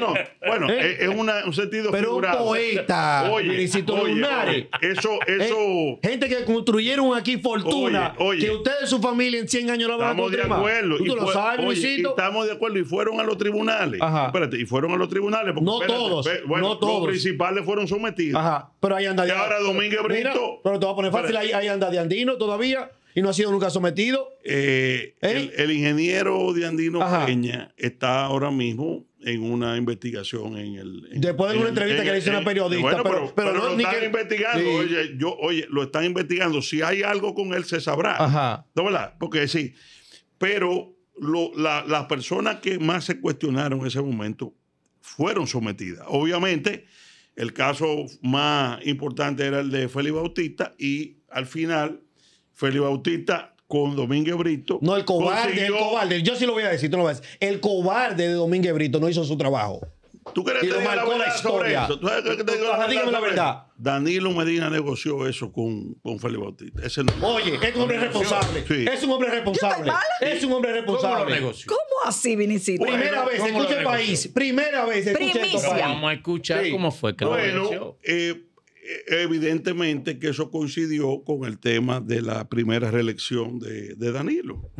no. no. Bueno, eh, es, una, un sentido figurado. Pero un poeta. Oye, lunares. eso, eh, eso. Gente que construyeron aquí fortuna. Que ustedes, su familia, en 100 años la van estamos a Estamos de acuerdo. Tú, y lo sabes, Estamos de acuerdo. Y fueron a los tribunales. Espérate, y fueron a los tribunales. Porque, no todos. Bueno, no todos. Los principales fueron sometidos Ajá. Pero ahí anda Y ahora Domínguez Brito. pero te voy a poner fácil, ahí, anda de Andino todavía y no ha sido nunca sometido. Eh, ¿Eh? el, ingeniero de Andino Peña está ahora mismo en una investigación en el. Después de una entrevista que le hizo una periodista. pero, no, lo están investigando. Oye, oye, lo están investigando. Si hay algo con él, se sabrá. Ajá. ¿No Porque sí. Pero las personas que más se cuestionaron en ese momento fueron sometidas. Obviamente el caso más importante era el de Félix Bautista y al final Félix Bautista con Domínguez Brito. No, el cobarde, el cobarde. Yo sí lo voy a decir, tú lo vas. El cobarde de Domínguez Brito no hizo su trabajo. ¿Tú crees que te marcó la historia? la dígame la verdad. Danilo Medina negoció eso con, con Felipe Bautista. Oye, es un hombre responsable. Es un hombre responsable. Es un hombre responsable. ¿Cómo así, Vinicius? Primera vez, escucha el país. Primera vez, escucha el país. Vamos a escuchar cómo fue que bueno, eh, evidentemente que eso coincidió con el tema de la primera reelección de, de Danilo.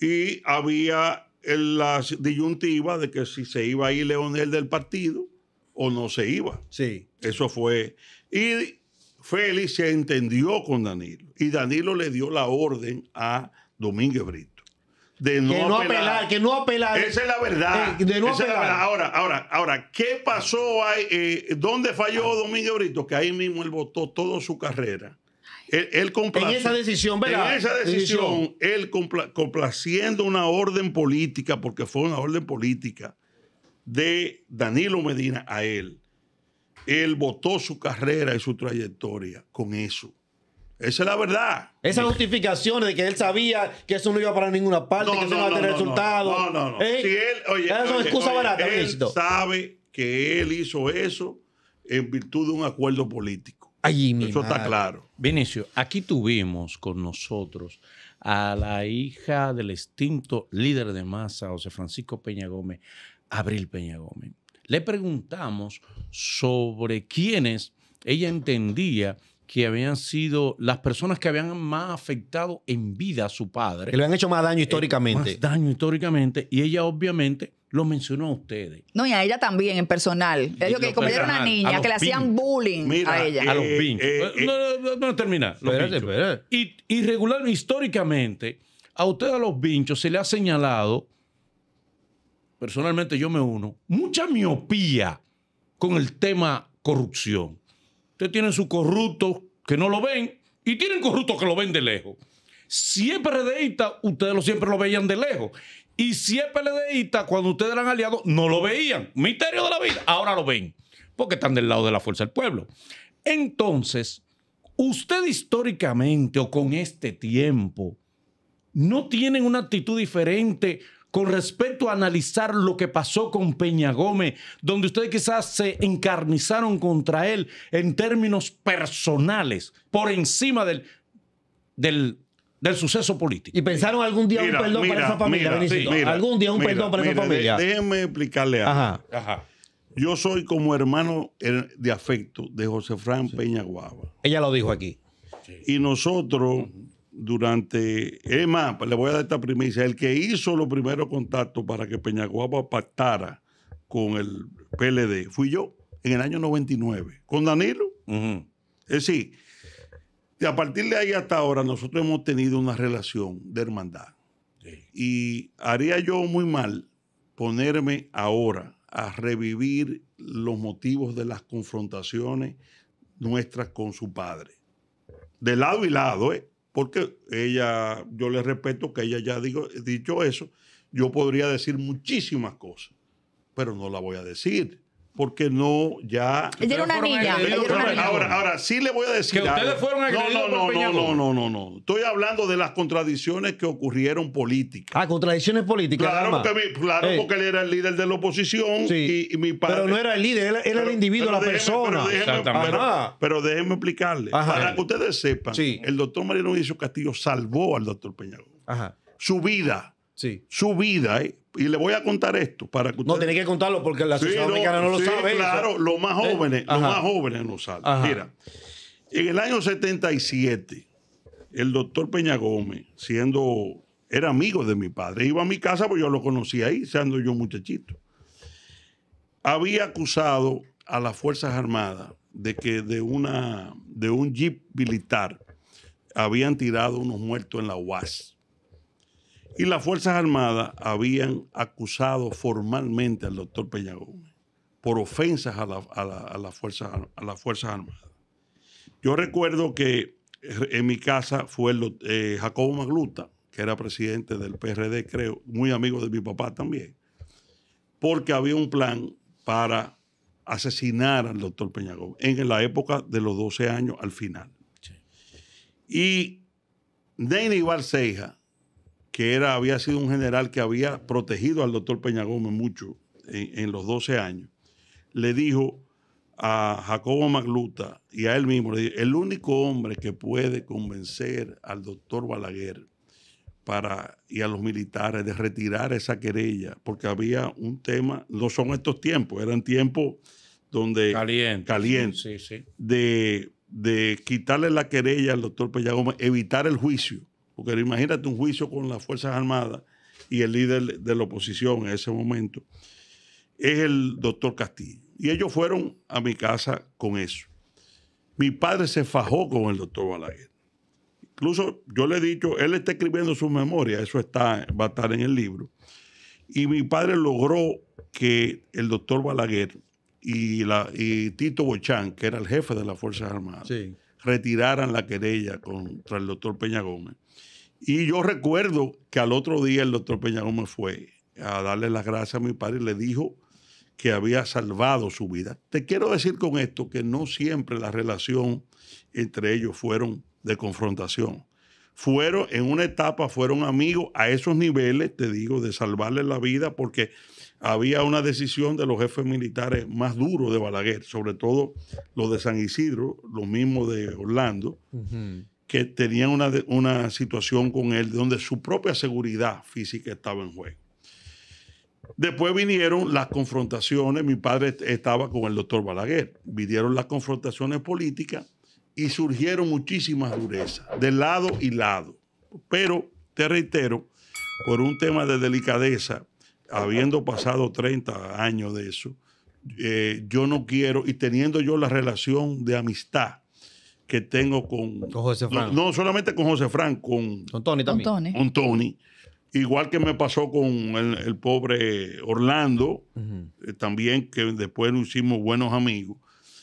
Y había la disyuntiva de que si se iba a ir Leonel del partido o no se iba. Sí. Eso fue. Y Félix se entendió con Danilo. Y Danilo le dio la orden a Domínguez Brito. De no, que no apelar. Que no apelar. Esa es la verdad. Eh, ahora, ahora, ahora, ¿qué pasó? Ahí, eh, ¿Dónde falló ah. Domínguez Brito? Que ahí mismo él votó toda su carrera él, en esa decisión, ¿verdad? En esa decisión, él complaciendo una orden política, porque fue una orden política de Danilo Medina a él, él votó su carrera y su trayectoria con eso. Esa es la verdad. Esas justificaciones de que él sabía que eso no iba para ninguna parte, que eso no, iba a tener resultados. No, no, no. Esa es una excusa barata, barata, Él sabe que él hizo eso en virtud de un acuerdo político. Eso está claro. Vinicio, aquí tuvimos con nosotros a la hija del extinto líder de masa, José Francisco Peña Gómez, Abril Peña Gómez. Le preguntamos sobre quiénes ella entendía que habían sido las personas que habían más afectado en vida a su padre. Que le han hecho más daño eh, históricamente. más daño históricamente. Y ella obviamente lo mencionó a ustedes. No, y a ella también, en personal. que como ella era una niña, que le hacían bullying a ella. Eh, a los pinchos. Eh, no, no, no, no, termina. Y, regularmente históricamente, a ustedes a los pinchos se le ha señalado, personalmente yo me uno, mucha miopía con el tema corrupción. Ustedes tienen sus corruptos que no lo ven y tienen corruptos que lo ven de lejos. Siempre deita ustedes lo siempre lo veían de lejos. Y si es PLD, cuando ustedes eran aliados, no lo veían. Misterio de la vida. Ahora lo ven, porque están del lado de la fuerza del pueblo. Entonces, usted históricamente o con este tiempo, no tienen una actitud diferente con respecto a analizar lo que pasó con Peña Gómez, donde ustedes quizás se encarnizaron contra él en términos personales, por encima del, del del suceso político. ¿Y pensaron algún día un perdón para esa familia, ¿Algún día un perdón para esa familia? Déjenme explicarle algo. Ajá. Yo soy como hermano eh, de afecto de José Fran Peñaguaba. Ella lo dijo aquí. Y nosotros, durante. Es más, le voy a dar esta primicia. El que hizo los primeros contactos para que Peñaguaba pactara con el PLD fui yo en el año 99, con Danilo. Es decir y a partir de ahí hasta ahora nosotros hemos tenido una relación de hermandad. Y haría yo muy mal ponerme ahora a revivir los motivos de las confrontaciones nuestras con su padre. De lado y lado, ¿eh? porque ella, yo le respeto que ella ya digo, dicho eso, yo podría decir muchísimas cosas, pero no la voy a decir porque no ya. Era una Ahora, sí le voy a decir. Que ustedes fueron agredidos no, no, no, no, no, no, no. Estoy hablando de las contradicciones que ocurrieron políticas. Ah, contradicciones políticas. Claro, eh. porque, él era el líder de la oposición y, mi padre. Pero no era el líder, era el individuo, la persona. Pero déjenme pero, explicarle. Para que ustedes sepan, el doctor Mariano Hizo Castillo salvó al doctor Peñagón. Ajá. Su vida su vida, eh, y le voy a contar esto para que No, tiene que contarlo porque la sociedad americana no, lo sabe. Claro, los más eh, jóvenes, más jóvenes no saben. Mira, en el año 77, el doctor Peña Gómez, siendo, era amigo de mi padre, iba a mi casa porque yo lo conocí ahí, siendo yo muchachito. Había acusado a las Fuerzas Armadas de que de, una, de un jeep militar habían tirado unos muertos en la UAS. Y las Fuerzas Armadas habían acusado formalmente al doctor Peña Gómez por ofensas a, a, a, las Fuerzas Armadas. Yo recuerdo que eh, en mi casa fue el, eh, Jacobo Magluta, que era presidente del PRD, creo, muy amigo de mi papá también, porque había un plan para asesinar al doctor Peña Gómez en la época de los 12 años al final. Y Nene Barceja que era, había sido un general que había protegido al doctor Peña Gómez mucho en, los 12 años, le dijo a Jacobo Magluta y a él mismo, el único hombre que puede convencer al doctor Balaguer para, y a los militares de retirar esa querella, porque había un tema, no son estos tiempos, eran tiempos donde... Caliente. De, de quitarle la querella al doctor Peña Gómez, evitar el juicio porque imagínate un juicio con las Fuerzas Armadas y el líder de la oposición en ese momento es el doctor Castillo. Y ellos fueron a mi casa con eso. Mi padre se fajó con el doctor Balaguer. Incluso yo le he dicho, él está escribiendo su memoria, eso está, va a estar en el libro. Y mi padre logró que el doctor Balaguer y, Tito Bochán, que era el jefe de las Fuerzas Armadas, retiraran la querella contra el doctor Peña Gómez y yo recuerdo que al otro día el doctor Peña Gómez fue a darle las gracias a mi padre y le dijo que había salvado su vida. Te quiero decir con esto que no siempre la relación entre ellos fueron de confrontación. Fueron, en una etapa fueron amigos a esos niveles, te digo, de salvarle la vida porque había una decisión de los jefes militares más duros de Balaguer, sobre todo los de San Isidro, los mismos de Orlando, que tenían una, situación con él donde su propia seguridad física estaba en juego. Después vinieron las confrontaciones, mi padre estaba con el doctor Balaguer, vinieron las confrontaciones políticas y surgieron muchísimas durezas, de lado y lado. Pero, te reitero, por un tema de delicadeza, habiendo pasado 30 años de eso, eh, yo no quiero, y teniendo yo la relación de amistad que tengo con, José Fran. No, solamente con José Franco con, con Tony también. Con Tony. Igual que me pasó con el, pobre Orlando, eh, también que después lo hicimos buenos amigos.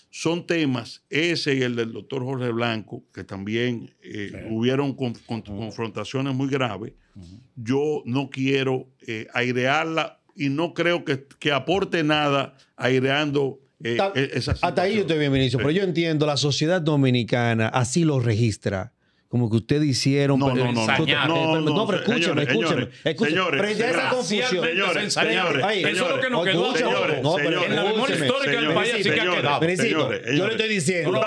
Son temas, ese y el del doctor Jorge Blanco, que también eh, hubieron confrontaciones muy graves. Yo no quiero eh, airearla y no creo que, que aporte nada aireando eh, eh, hasta ahí yo estoy bien, ministro, pero yo entiendo, la sociedad dominicana así lo registra como que ustedes hicieron. No, no, no. No, no, pero escúcheme, escúcheme. Señores, frente a esa confusión. Señores, señores. Eso es lo que nos quedó. No, pero en la memoria histórica del país así que ha quedado. Yo le estoy diciendo.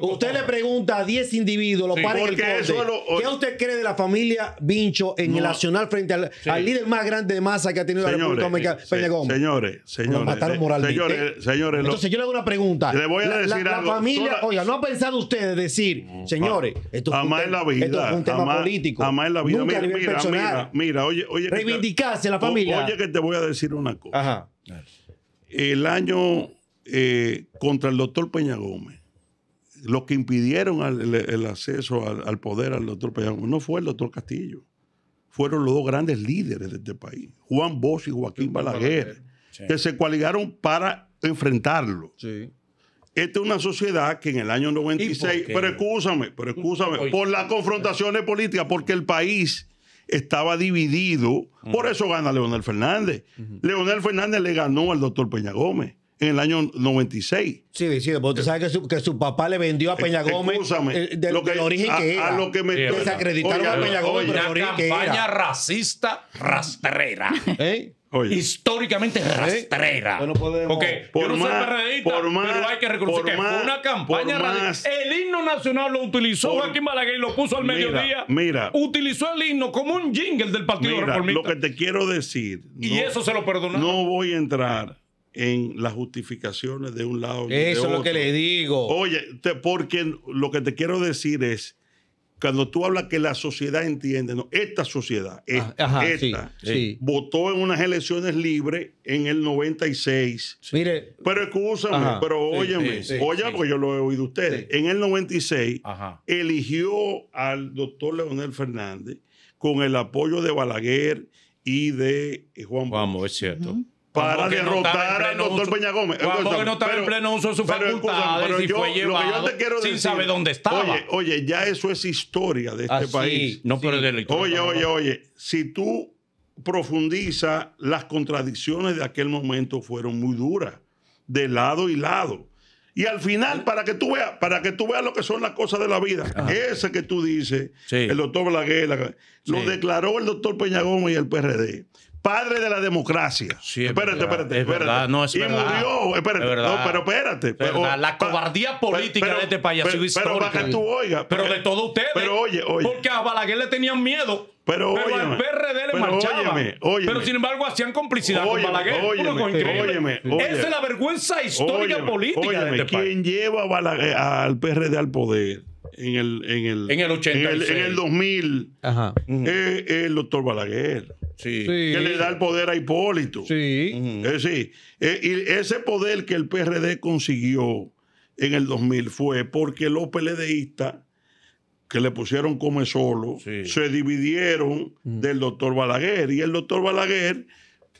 Usted le pregunta a 10 individuos, los pares del conde, ¿qué usted cree de la familia Vincho en el Nacional frente al líder más grande de masa que ha tenido la República Dominicana, Peña Gómez? Señores, señores. Señores, señores. Entonces yo le hago una pregunta. Le voy a decir algo. La familia, oiga, ¿no ha pensado usted decir, señores, esto jamás en la vida. Esto es un tema en la vida. mira, mira, mira, oye, oye. Reivindicarse la familia. Oye, que te voy a decir una cosa. El año eh, contra el doctor Peña Gómez, los que impidieron el, acceso al, poder al doctor Peña Gómez no fue el doctor Castillo. Fueron los dos grandes líderes de este país, Juan Bosch y Joaquín Balaguer, que se coaligaron para enfrentarlo. Sí. Esta es una sociedad que en el año 96, pero escúchame, pero por las confrontaciones políticas, porque el país estaba dividido, por eso gana Leonel Fernández. Leonel Fernández le ganó al doctor Peña Gómez en el año 96. Sí, sí, porque usted sabe que su, papá le vendió a eh, Peña Gómez de, lo que, origen que era. A lo que me a Peña Gómez. pero racista rastrera. ¿Eh? históricamente ¿Eh? rastrera. porque por yo no más, por pero hay que reconocer que una campaña El himno nacional lo utilizó Joaquín Balaguer, lo puso al mediodía. Mira, Utilizó el himno como un jingle del Partido Reformista. Lo que te quiero decir. y eso se lo perdonamos No voy a entrar en las justificaciones de un lado y Eso de otro. es lo que le digo. Oye, porque lo que te quiero decir es cuando tú hablas que la sociedad entiende, no, esta sociedad, ah, esta, eh, votó en unas elecciones libres en el 96. Mire, pero escúchame, pero óyeme, óyame, porque yo lo he oído ustedes. En el 96 eligió al doctor Leonel Fernández con el apoyo de Balaguer y de eh, Juan Vamos, es cierto para derrotar al doctor Peña Gómez. Pero no en pleno uso de fue llevado sin saber dónde estaba. Oye, oye, ya eso es historia de este país. No, pero de Oye, oye, oye, si tú profundizas, las contradicciones de aquel momento fueron muy duras, de lado y lado. Y al final, para que tú veas, para que tú veas lo que son las cosas de la vida, ah. ese que tú dices, el doctor Blaguela, lo declaró el doctor Peña Gómez y el PRD padre de la democracia. espérate, espérate, es verdad, no, es y verdad. murió, espérate. Es no, pero espérate. la oh, cobardía política de este país ha sido Pero para que tú oigas. Pero de todos ustedes. Pero oye, oye. Porque a Balaguer le tenían miedo. Pero, pero al PRD le pero pero sin embargo hacían complicidad con Balaguer. Óyeme, Esa es la vergüenza histórica política de este país. ¿Quién lleva a Balaguer, al PRD al poder? en el, en en el 2000, eh, el doctor Balaguer. Que le da el poder a Hipólito. Sí. Es eh, y ese poder que el PRD consiguió en el 2000 fue porque los PLDistas que le pusieron come solo se dividieron del doctor Balaguer y el doctor Balaguer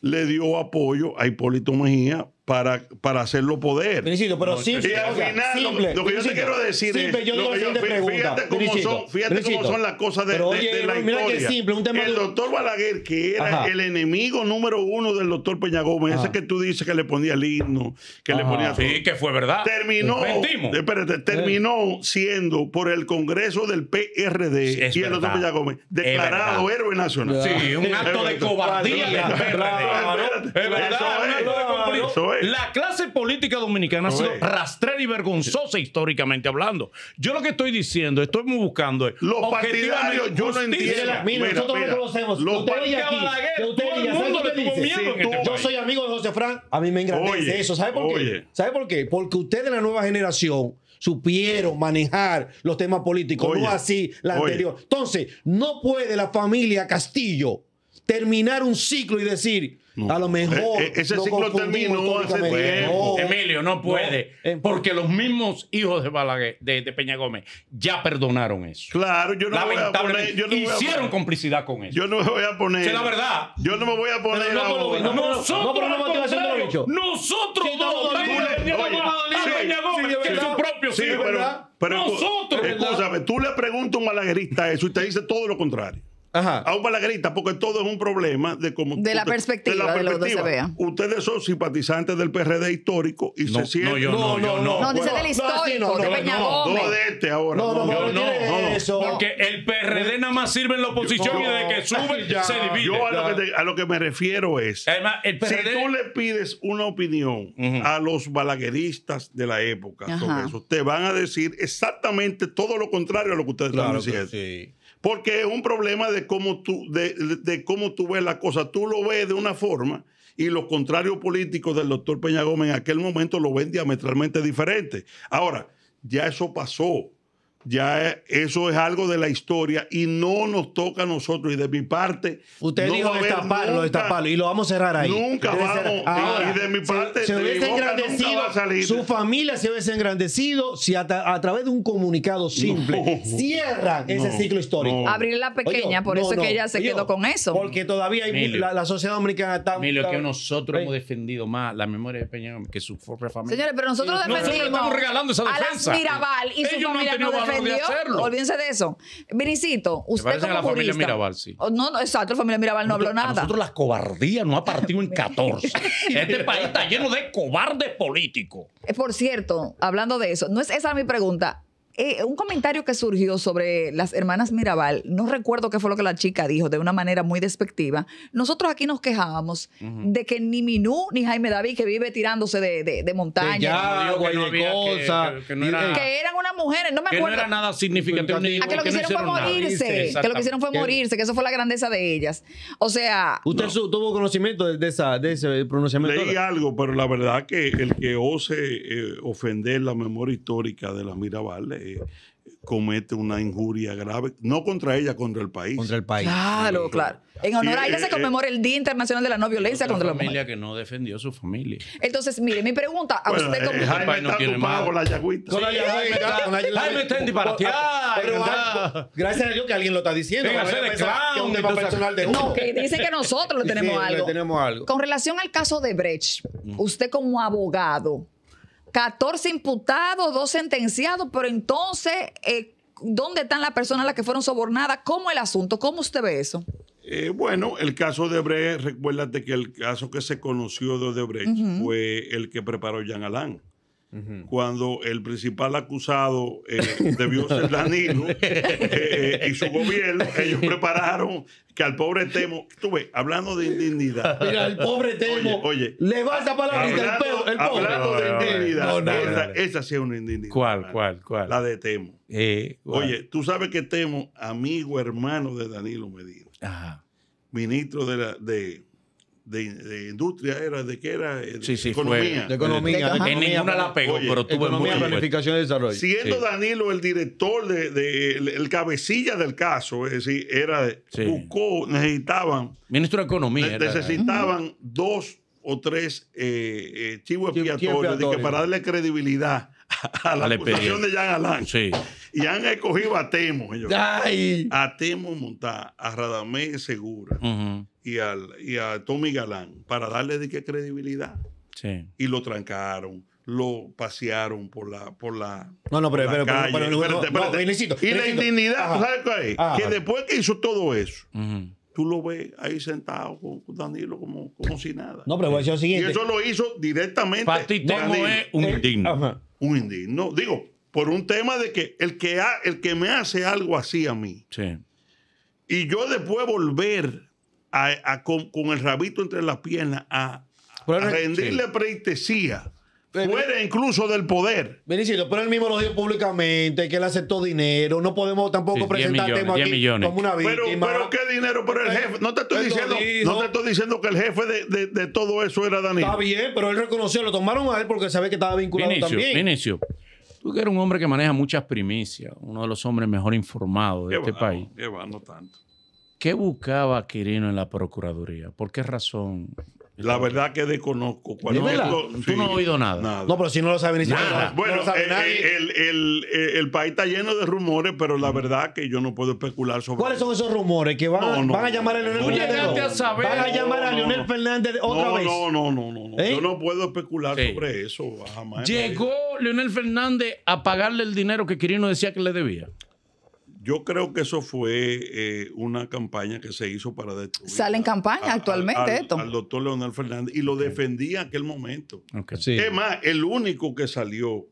le dio apoyo a Hipólito Mejía para, para hacerlo poder. pero no, simple, y al final, lo, que yo te quiero decir es, yo fíjate, cómo son, fíjate son las cosas de, de, la mira Que simple, el doctor Balaguer, que era el enemigo número uno del doctor Peña Gómez, ese que tú dices que le ponía el himno, que le ponía... Todo, sí, que fue verdad. Terminó, espérate, eh. terminó siendo por el Congreso del PRD y el doctor Peña Gómez declarado héroe nacional. Sí, un acto de cobardía del Es verdad, la clase política dominicana ha sido rastrera y vergonzosa históricamente hablando. Yo lo que estoy diciendo, estoy muy buscando los partidarios, yo no entiendo. Mira, nosotros mira, lo conocemos. Los partidos todo el mundo le este yo soy amigo de José Fran. A mí me engrandece eso. ¿Sabe por qué? ¿Sabe por qué? Porque ustedes de la nueva generación supieron manejar los temas políticos, no así la anterior. Entonces, no puede la familia Castillo terminar un ciclo y decir, a lo mejor. E-, e-, ese ciclo terminó hace tiempo. Emilio, no puede. Em- porque los mismos hijos de Balaguer, de, Peña Gómez, ya perdonaron eso. Claro, yo no voy a poner, yo hicieron complicidad con eso. Yo no me voy a poner. Es la verdad. Yo no me voy a poner. Nosotros, no, nosotros, nosotros Peña Gómez, sí, pero, nosotros. tú le preguntas a un malaguerista eso y te dice todo lo contrario. A un balaguerista, porque todo es un problema de cómo. De la perspectiva, de, la perspectiva. lo que se vea. Ustedes son simpatizantes del PRD histórico y se sienten. No, yo no, yo no. No, no, dice del histórico, de Peña Gómez. No, este ahora. No, no, no. Porque el PRD nada más sirve en la oposición y desde que sube ya, se divide. Yo a lo, que a lo, que me refiero es. Además, el PRD... Si tú le pides una opinión a los balagueristas de la época sobre eso, te van a decir exactamente todo lo contrario a lo que ustedes están diciendo. sí. Porque es un problema de cómo tú, de, cómo ves la cosa. Tú lo ves de una forma y los contrarios políticos del doctor Peña Gómez en aquel momento lo ven diametralmente diferente. Ahora, ya eso pasó. Ya eh, eso es algo de la historia y no nos toca a nosotros. Y de mi parte. Usted dijo destaparlo, destaparlo. Y lo vamos a cerrar ahí. Nunca vamos. y de mi parte. Se, hubiese engrandecido. Su familia se hubiese engrandecido si a, través de un comunicado simple Cierra ese ciclo histórico. Abrir la pequeña, por eso es que ella se quedó con eso. Porque todavía hay, la, sociedad dominicana está. Mire, que nosotros hemos defendido más la memoria de Peña que su propia familia. Señores, pero nosotros defendimos. estamos regalando esa defensa. A y su familia no Olvídense de eso. Vinicito, usted oh, No, no, exacto, la familia Mirabal no habló nada. nosotros la cobardía no ha partido en 14. este país está lleno de cobardes políticos. Eh, por cierto, hablando de eso, no es esa mi pregunta. Eh, un comentario que surgió sobre las hermanas Mirabal, no recuerdo qué fue lo que la chica dijo de una manera muy despectiva. Nosotros aquí nos quejábamos de que ni Minú ni Jaime David, que vive tirándose de, montaña, que, eran unas mujeres, no me acuerdo. Que no era nada significativo. Ni, que lo que, hicieron fue morirse, que lo que hicieron fue morirse, que eso fue la grandeza de ellas. O sea. ¿Usted tuvo conocimiento de, esa, de ese pronunciamiento? Leí algo, pero la verdad que el que ose eh, ofender la memoria histórica de las Mirabal eh, comete una injuria grave, no contra ella, contra el país. Contra el país. Claro, claro. En honor a ella se eh, conmemora el Día Internacional de la No Violencia contra la Mujer. familia que no defendió su familia. Entonces, mire, mi pregunta a usted eh, como... Eh, Jaime no tiene más. Con la yagüita. está en Gracias a Dios que alguien lo está diciendo. personal de No, que dice que nosotros le tenemos algo. Con relación al caso de Brecht, mm. usted como abogado 14 imputados, dos sentenciados, pero entonces, eh, ¿dónde están las personas las que fueron sobornadas? ¿Cómo el asunto? ¿Cómo usted ve eso? Eh, bueno, el caso de Brecht, recuérdate que el caso que se conoció de Odebrecht fue el que preparó Jean Alain. Cuando el principal acusado eh, debió ser Danilo eh, y su gobierno, ellos prepararon que al pobre Temo, tú ves, hablando de indignidad. Mira, al pobre Temo, oye, le va el, pedo, el pobre. Hablando de indignidad, esa, sí es una indignidad. ¿Cuál, cuál, cuál? La de Temo. Eh, oye, tú sabes que Temo, amigo, hermano de Danilo Medina, ministro de, la, de de, industria era, de qué era, eh, economía. de economía. De, en ninguna la pegó, pero tuvo economía, planificación y desarrollo. Siendo Danilo el director, de, el, el, cabecilla del caso, es decir, era, buscó, necesitaban. Ministro de Economía. necesitaban dos o tres eh, eh, chivos expiatorios para darle credibilidad a la ah, acusación de Jean Alain. Sí. Y han escogido a Temo. Ellos. A Temo Montá, a Radamé Segura y, al, y a Tommy Galán para darle de qué credibilidad. Sí. Y lo trancaron lo pasearon por la por la No, no, pero pero, calle. Y la indignidad, ¿sabes qué hay? Que después que hizo todo eso, tú lo ves ahí sentado con, Danilo como, como si nada. No, pero voy a decir lo siguiente. Y eso lo hizo directamente. Para ti es un indigno un indigno. Digo, por un tema de que el que, el que me hace algo así a mí. Y yo después volver con, el rabito entre las piernas a, rendirle sí. Eh, fuera incluso del poder. Vinicius, pero él mismo lo dijo públicamente, que él aceptó dinero. No podemos tampoco presentar temas aquí como una víctima. Pero, qué dinero, pero el jefe, no te estoy, diciendo, no te estoy diciendo que el jefe de, todo eso era Daniel. Está bien, pero él reconoció, lo tomaron a él porque sabía que estaba vinculado también. tú que eres un hombre que maneja muchas primicias, uno de los hombres mejor informados de este país. Llevando tanto. ¿Qué buscaba Quirino en la Procuraduría? ¿Por qué razón la verdad que desconozco. tú no has oído nada. No, pero si no lo saben ni siquiera. Bueno, eh, eh, El, el, eh, el, país está lleno de rumores, pero la verdad que yo no puedo especular sobre ¿Cuáles son esos rumores? ¿Que van, a llamar a Leonel Fernández? ¿Van a llamar a Leonel Fernández otra vez? No, no, no. no, no Yo no puedo especular sobre eso. Jamás Llegó Leonel Fernández a pagarle el dinero que Quirino decía que le debía. Yo creo que eso fue eh, una campaña que se hizo para destruir. Salen campaña actualmente esto. Al doctor Leonel Fernández y lo defendía en aquel momento. aunque Es más, el único que salió,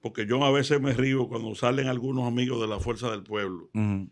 porque yo a veces me río cuando salen algunos amigos de la Fuerza del Pueblo,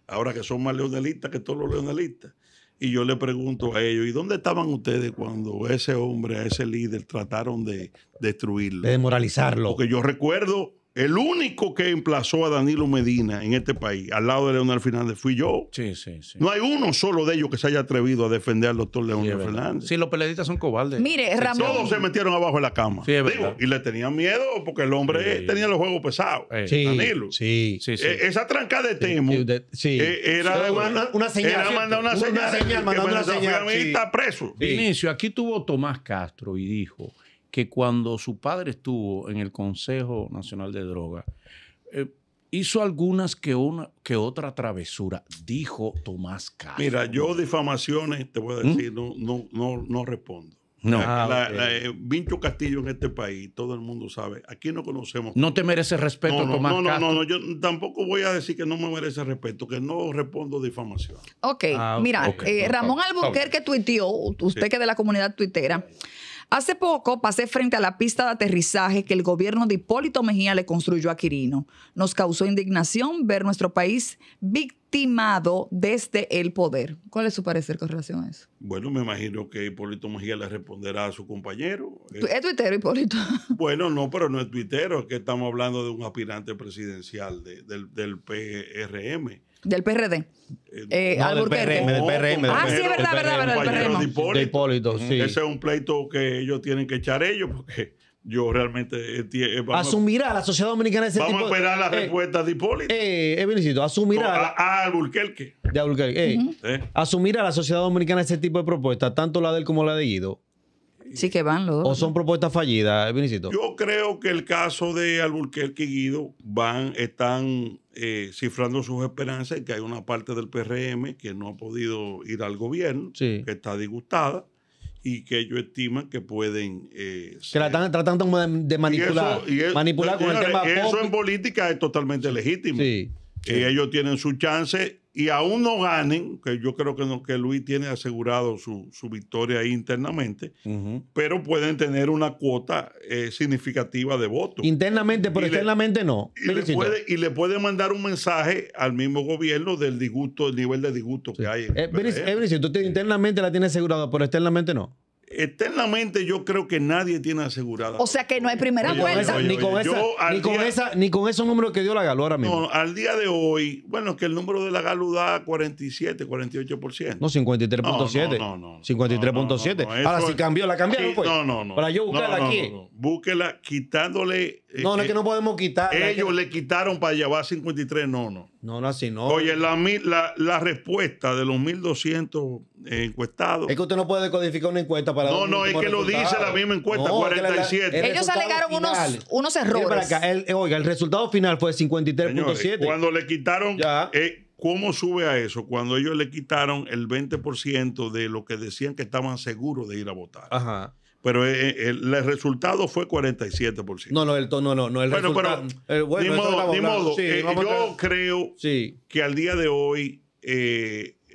ahora que son más leonelistas que todos los leonelistas. Y yo le pregunto a ellos, ¿y dónde estaban ustedes cuando ese hombre, a ese líder, trataron de destruirlo? De demoralizarlo. Porque yo recuerdo el único que emplazó a Danilo Medina en este país, al lado de Leonel Fernández, fui yo. Sí, sí, sí. No hay uno solo de ellos que se haya atrevido a defender al doctor Leonel Fernández. Sí, los peleadistas son cobardes. Mire, Ramón. Todos se metieron abajo de la cama. y le tenían miedo porque el hombre tenía los juegos pesados. Eh. Danilo. Sí, eh, sí, esa tranca de Temo eh, era una, una, señal. Era mandar una, señal. Una señal, preso. Inicio, aquí tuvo Tomás Castro y dijo que cuando su padre estuvo en el Consejo Nacional de Drogas, eh, hizo algunas que, una, que otra travesura, dijo Tomás Castro. Mira, yo difamaciones, te voy a ¿Mm? decir, no, no, no, respondo. No. Ah, eh, Vincho Castillo en este país, todo el mundo sabe. Aquí no conocemos. No te merece respeto, Tomás no, no, No, no, yo tampoco voy a decir que no me merece respeto, que no respondo difamación. Ok, ah, mira, eh, Ramón Eh, que Albuquerque tuiteó, usted que que de la comunidad tuitera, Hace poco pasé frente a la pista de aterrizaje que el gobierno de Hipólito Mejía le construyó a Quirino. Nos causó indignación ver nuestro país victimado desde el poder. ¿Cuál es su parecer con relación a eso? Bueno, me imagino que Hipólito Mejía le responderá a su compañero. ¿Es tuitero, Hipólito? Bueno, no, pero no es tuitero, es que estamos hablando de un aspirante presidencial del PRM. Del PRD. Eh, eh, eh del PRM, ah, sí, es verdad, verdad, verdad. Del PRM. De Hipólito, sí. Ese es un pleito que ellos tienen que echar ellos porque yo realmente eh, eh a la sociedad dominicana ese vamos a esperar la respuesta de Hipólito eh, eh asumirá a, a Alburquerque. de Alburquerque uh a la sociedad dominicana ese tipo de propuestas tanto la de él como la de Guido Sí, que van los. ¿O son propuestas fallidas, Vinicito? Yo creo que el caso de Alburquerque y Guido van, están eh, cifrando sus esperanzas en que hay una parte del PRM que no ha podido ir al gobierno, que está disgustada y que ellos estiman que pueden. Eh, que la están tratando de, manipular. eso, en política es totalmente legítimo. Sí. Eh, ellos tienen su chance y aún no ganen, que yo creo que, Luis tiene asegurado su, victoria ahí internamente, pero pueden tener una cuota eh, significativa de votos. Internamente, pero externamente no. Y le, puede, mandar un mensaje al mismo gobierno del disgusto, el nivel de disgusto que hay. En eh, e. eh ¿Usted internamente la tiene asegurada, pero externamente no. Eternamente yo creo que nadie tiene asegurada. O sea que no hay primera vuelta. ni, con, esa, ni, con esa, esos números que dio la Galo ahora mismo. No, al día de hoy, bueno, es que el número de la Galo da 47, 48%. No, 53.7. No, no, no, 53.7. ahora, si cambió, la cambiaron, pues. No, no, no. Para yo buscarla aquí. Búsquela quitándole. Eh, no, no es eh, que no podemos quitar. Ellos le quitaron para llevar 53, no, no. No, no así, no. Oye, la, la, respuesta de los 1.200 eh, encuestados. Es que usted no puede decodificar una encuesta para. No, no, es que lo dice la misma encuesta, 47. Ellos alegaron unos, unos errores. Eh, oiga, el resultado final fue 53.7. Cuando le quitaron. Eh, ¿Cómo sube a eso cuando ellos le quitaron el 20% de lo que decían que estaban seguros de ir a votar? Ajá pero eh, eh, el, el, resultado fue 47%. No, no, el, no, no, no el bueno, resultado. Pero, bueno, ni modo, eh, yo creo que al día de hoy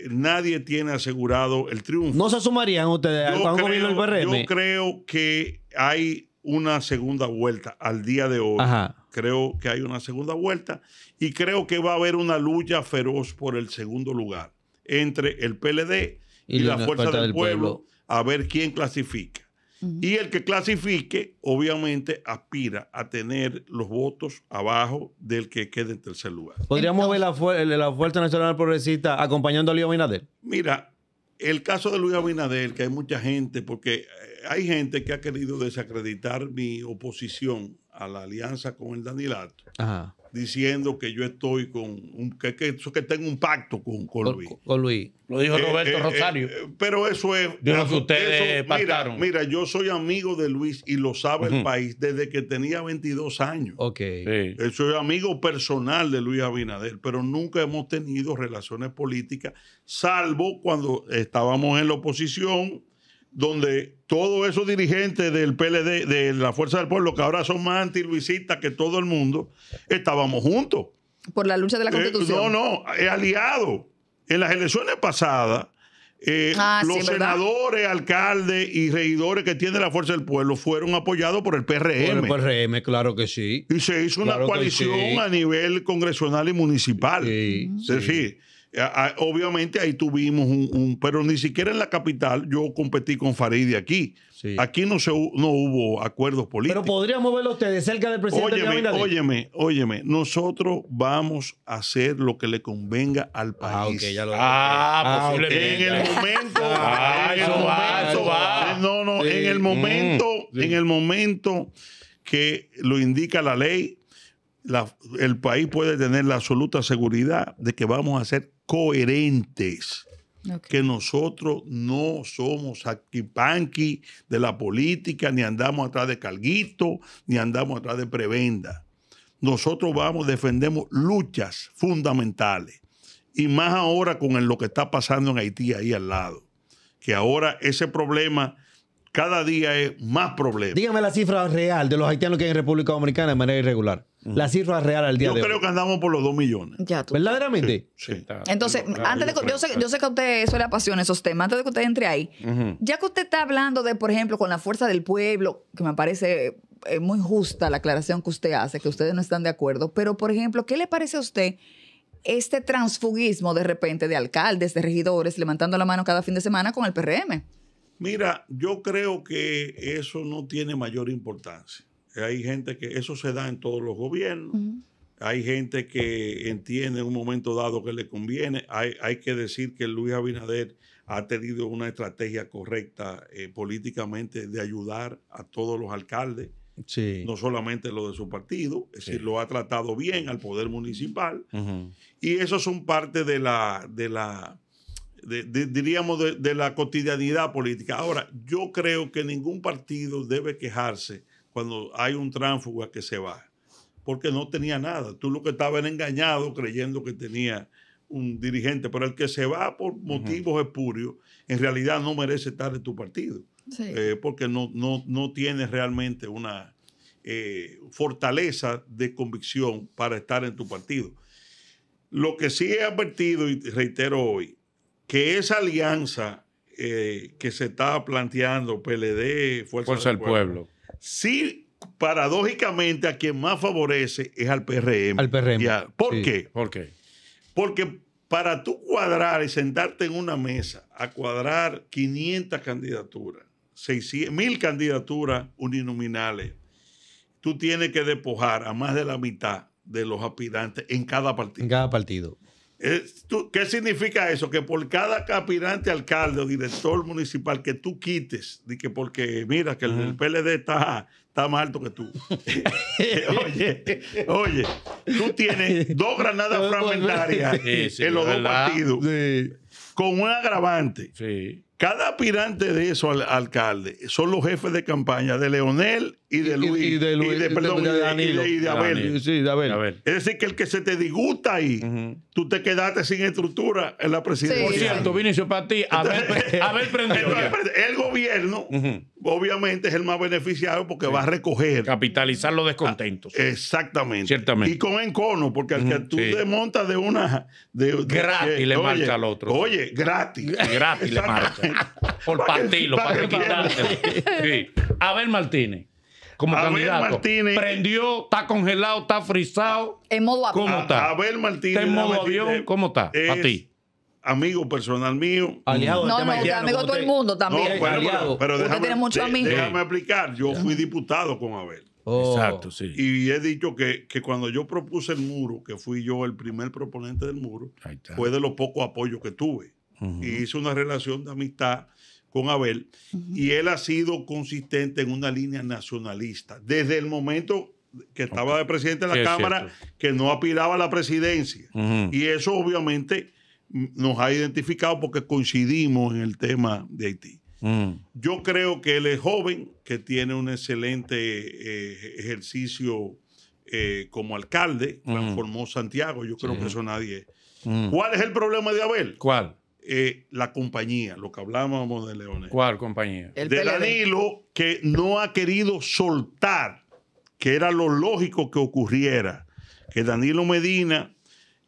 nadie tiene asegurado el triunfo. ¿No se sumarían ustedes a un creo, del Yo creo que hay una segunda vuelta al día de hoy. Creo que hay una segunda vuelta y creo que va a haber una lucha feroz por el segundo lugar entre el PLD y, la Fuerza, del, pueblo a ver quién clasifica. Y el que clasifique, obviamente, aspira a tener los votos abajo del que quede en tercer lugar. ¿Podríamos ver la, la, Fuerza Nacional Progresista acompañando a Luis Abinader? Mira, el caso de Luis Abinader, que hay mucha gente, porque eh, hay gente que ha querido desacreditar mi oposición a la alianza con el Danilato. Ajá diciendo que yo estoy con un, que, que, tengo un pacto con, con, Luis. Con, Lo dijo eh, Roberto eh, Rosario. Eh, pero eso es. mira, yo soy amigo de Luis y lo sabe el país desde que tenía 22 años. Ok. Soy amigo personal de Luis Abinader, pero nunca hemos tenido relaciones políticas, salvo cuando estábamos en la oposición donde todos esos dirigentes del PLD, de la Fuerza del Pueblo, que ahora son más antiluisistas que todo el mundo, estábamos juntos. Por la lucha de la eh, Constitución. no, no, es eh, aliado. En las elecciones pasadas, eh, ah, los senadores, alcaldes y regidores que tiene la Fuerza del Pueblo fueron apoyados por el PRM. Por el PRM, claro que sí. Y se hizo una coalición a nivel congresional y municipal. Sí, es eh, ah, obviamente ahí tuvimos un, pero ni siquiera en la capital yo competí con de aquí. Aquí no, se, hubo acuerdos políticos. Pero podríamos verlo ustedes cerca del presidente. Óyeme, óyeme, óyeme. Nosotros vamos a hacer lo que le convenga al ah, país. Ah, ah posiblemente. En el momento. en el momento No, no, en el mm, momento, en el momento que lo indica la ley, el país puede tener la absoluta seguridad de que vamos a hacer coherentes. Que nosotros no somos panqui de la política, ni andamos atrás de Calguito, ni andamos atrás de prebenda. Nosotros vamos, defendemos luchas fundamentales. Y más ahora con lo que está pasando en Haití ahí al lado. Que ahora ese problema cada día es más problema. Dígame la cifra real de los haitianos que hay en República Dominicana de manera irregular la cifra real al día yo de hoy. Yo creo que andamos por los 2 millones. ¿Verdaderamente? Sí. Entonces, antes de yo, sé, que a usted eso le apasiona esos temas, antes de que usted entre ahí, ya que usted está hablando de, por ejemplo, con la fuerza del pueblo, que me parece eh, muy justa la aclaración que usted hace, que ustedes no están de acuerdo, pero, por ejemplo, ¿qué le parece a usted? Este transfugismo de repente de alcaldes, de regidores, levantando la mano cada fin de semana con el PRM. Mira, yo creo que eso no tiene mayor importancia. Hay gente que eso se da en todos los gobiernos. Hay gente que entiende en un momento dado que le conviene. Hay, que decir que Luis Abinader ha tenido una estrategia correcta eh, políticamente de ayudar a todos los alcaldes, no solamente los de su partido, es decir, lo ha tratado bien al poder municipal. Y eso son parte de la, de la diríamos, de la cotidianidad política. Ahora, yo creo que ningún partido debe quejarse cuando hay un tránsfuga que se va, porque no tenía nada. Tú lo que estabas era engañado creyendo que tenía un dirigente, pero el que se va por motivos espurios, en realidad no merece estar en tu partido, eh, porque no, no, no tiene realmente una eh, fortaleza de convicción para estar en tu partido. Lo que sí he advertido y reitero hoy, que esa alianza eh, que se estaba planteando, PLD, Fuerza, del pueblo Sí, paradójicamente, a quien más favorece es al PRM. Al ¿Por qué? Porque para tú cuadrar y sentarte en una mesa a cuadrar 500 candidaturas, 600, candidaturas uninominales, tú tienes que despojar a más de la mitad de los aspirantes en cada partido. En cada partido. ¿Qué significa eso? Que por cada aspirante alcalde o director municipal que tú quites, que porque mira que el, PLD está, más alto que tú. oye, oye, tú tienes dos granadas fragmentarias en los dos partidos con un agravante. Cada aspirante de eso al alcalde son los jefes de campaña de Leonel y de Luis, y, de, Luis, y de, Danilo, y de, Abel. Sí, Es decir, que el que se te disgusta ahí, tú te quedaste sin estructura en la presidencia. Por cierto, Vinicio, para ti, a ver el gobierno, obviamente, es el más beneficiado porque va a recoger. Capitalizar los descontentos. Ah, exactamente. Ciertamente. Y con encono, porque al que tú desmontas de una. gratis le marca marcha al otro. Oye, gratis. Gratis le marcha. Por partirlo para, ver para, Abel Martínez como Abel Martínez, Prendió, está congelado, está frizado En modo ¿Cómo está? Abel Martínez. en ¿Cómo está? a ti. Amigo personal mío. Aliado. No, no, amigo de todo el mundo también. No, Pero, déjame, usted Déjame explicar. Yo fui diputado con Abel. Oh. Exacto, sí. Y he dicho que, que, cuando yo propuse el muro, que fui yo el primer proponente del muro, fue de los pocos apoyos que tuve. Y hice una relación de amistad con Abel, y él ha sido consistente en una línea nacionalista desde el momento que estaba de presidente de la Cámara, que no apilaba a la presidencia. Y eso obviamente nos ha identificado porque coincidimos en el tema de Haití. Yo creo que él es joven, que tiene un excelente eh, ejercicio eh, como alcalde, transformó Santiago, yo creo que eso nadie. ¿Cuál es el problema de Abel? ¿Cuál? la compañía, lo que hablábamos de Leonel. ¿Cuál compañía? El de Danilo, que no ha querido soltar, que era lo lógico que ocurriera, que Danilo Medina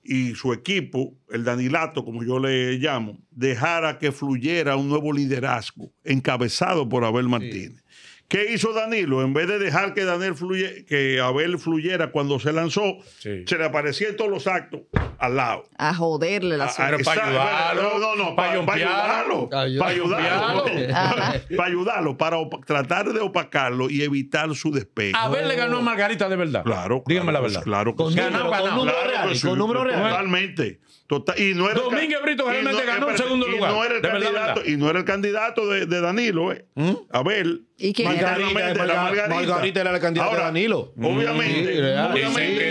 y su equipo, el Danilato, como yo le llamo, dejara que fluyera un nuevo liderazgo encabezado por Abel Martínez. ¿Qué hizo Danilo? En vez de dejar que, Daniel que Abel fluyera cuando se lanzó, se le aparecieron todos los actos al lado. A joderle la suerte. Para ayudarlo. No, no, Para, ayudarlo. Para ayudarlo. Para ayudarlo. Para tratar de opacarlo y evitar su despegue. Abel le ganó a Margarita de verdad. Claro. Dígame la verdad. Claro. Con número real. Con números reales. Totalmente. Tota-, y no era Brito ganó segundo lugar. Y no era el candidato, de, Danilo, eh. ¿Mm? a ver Margarita, era? el Margarita. de Danilo. Obviamente,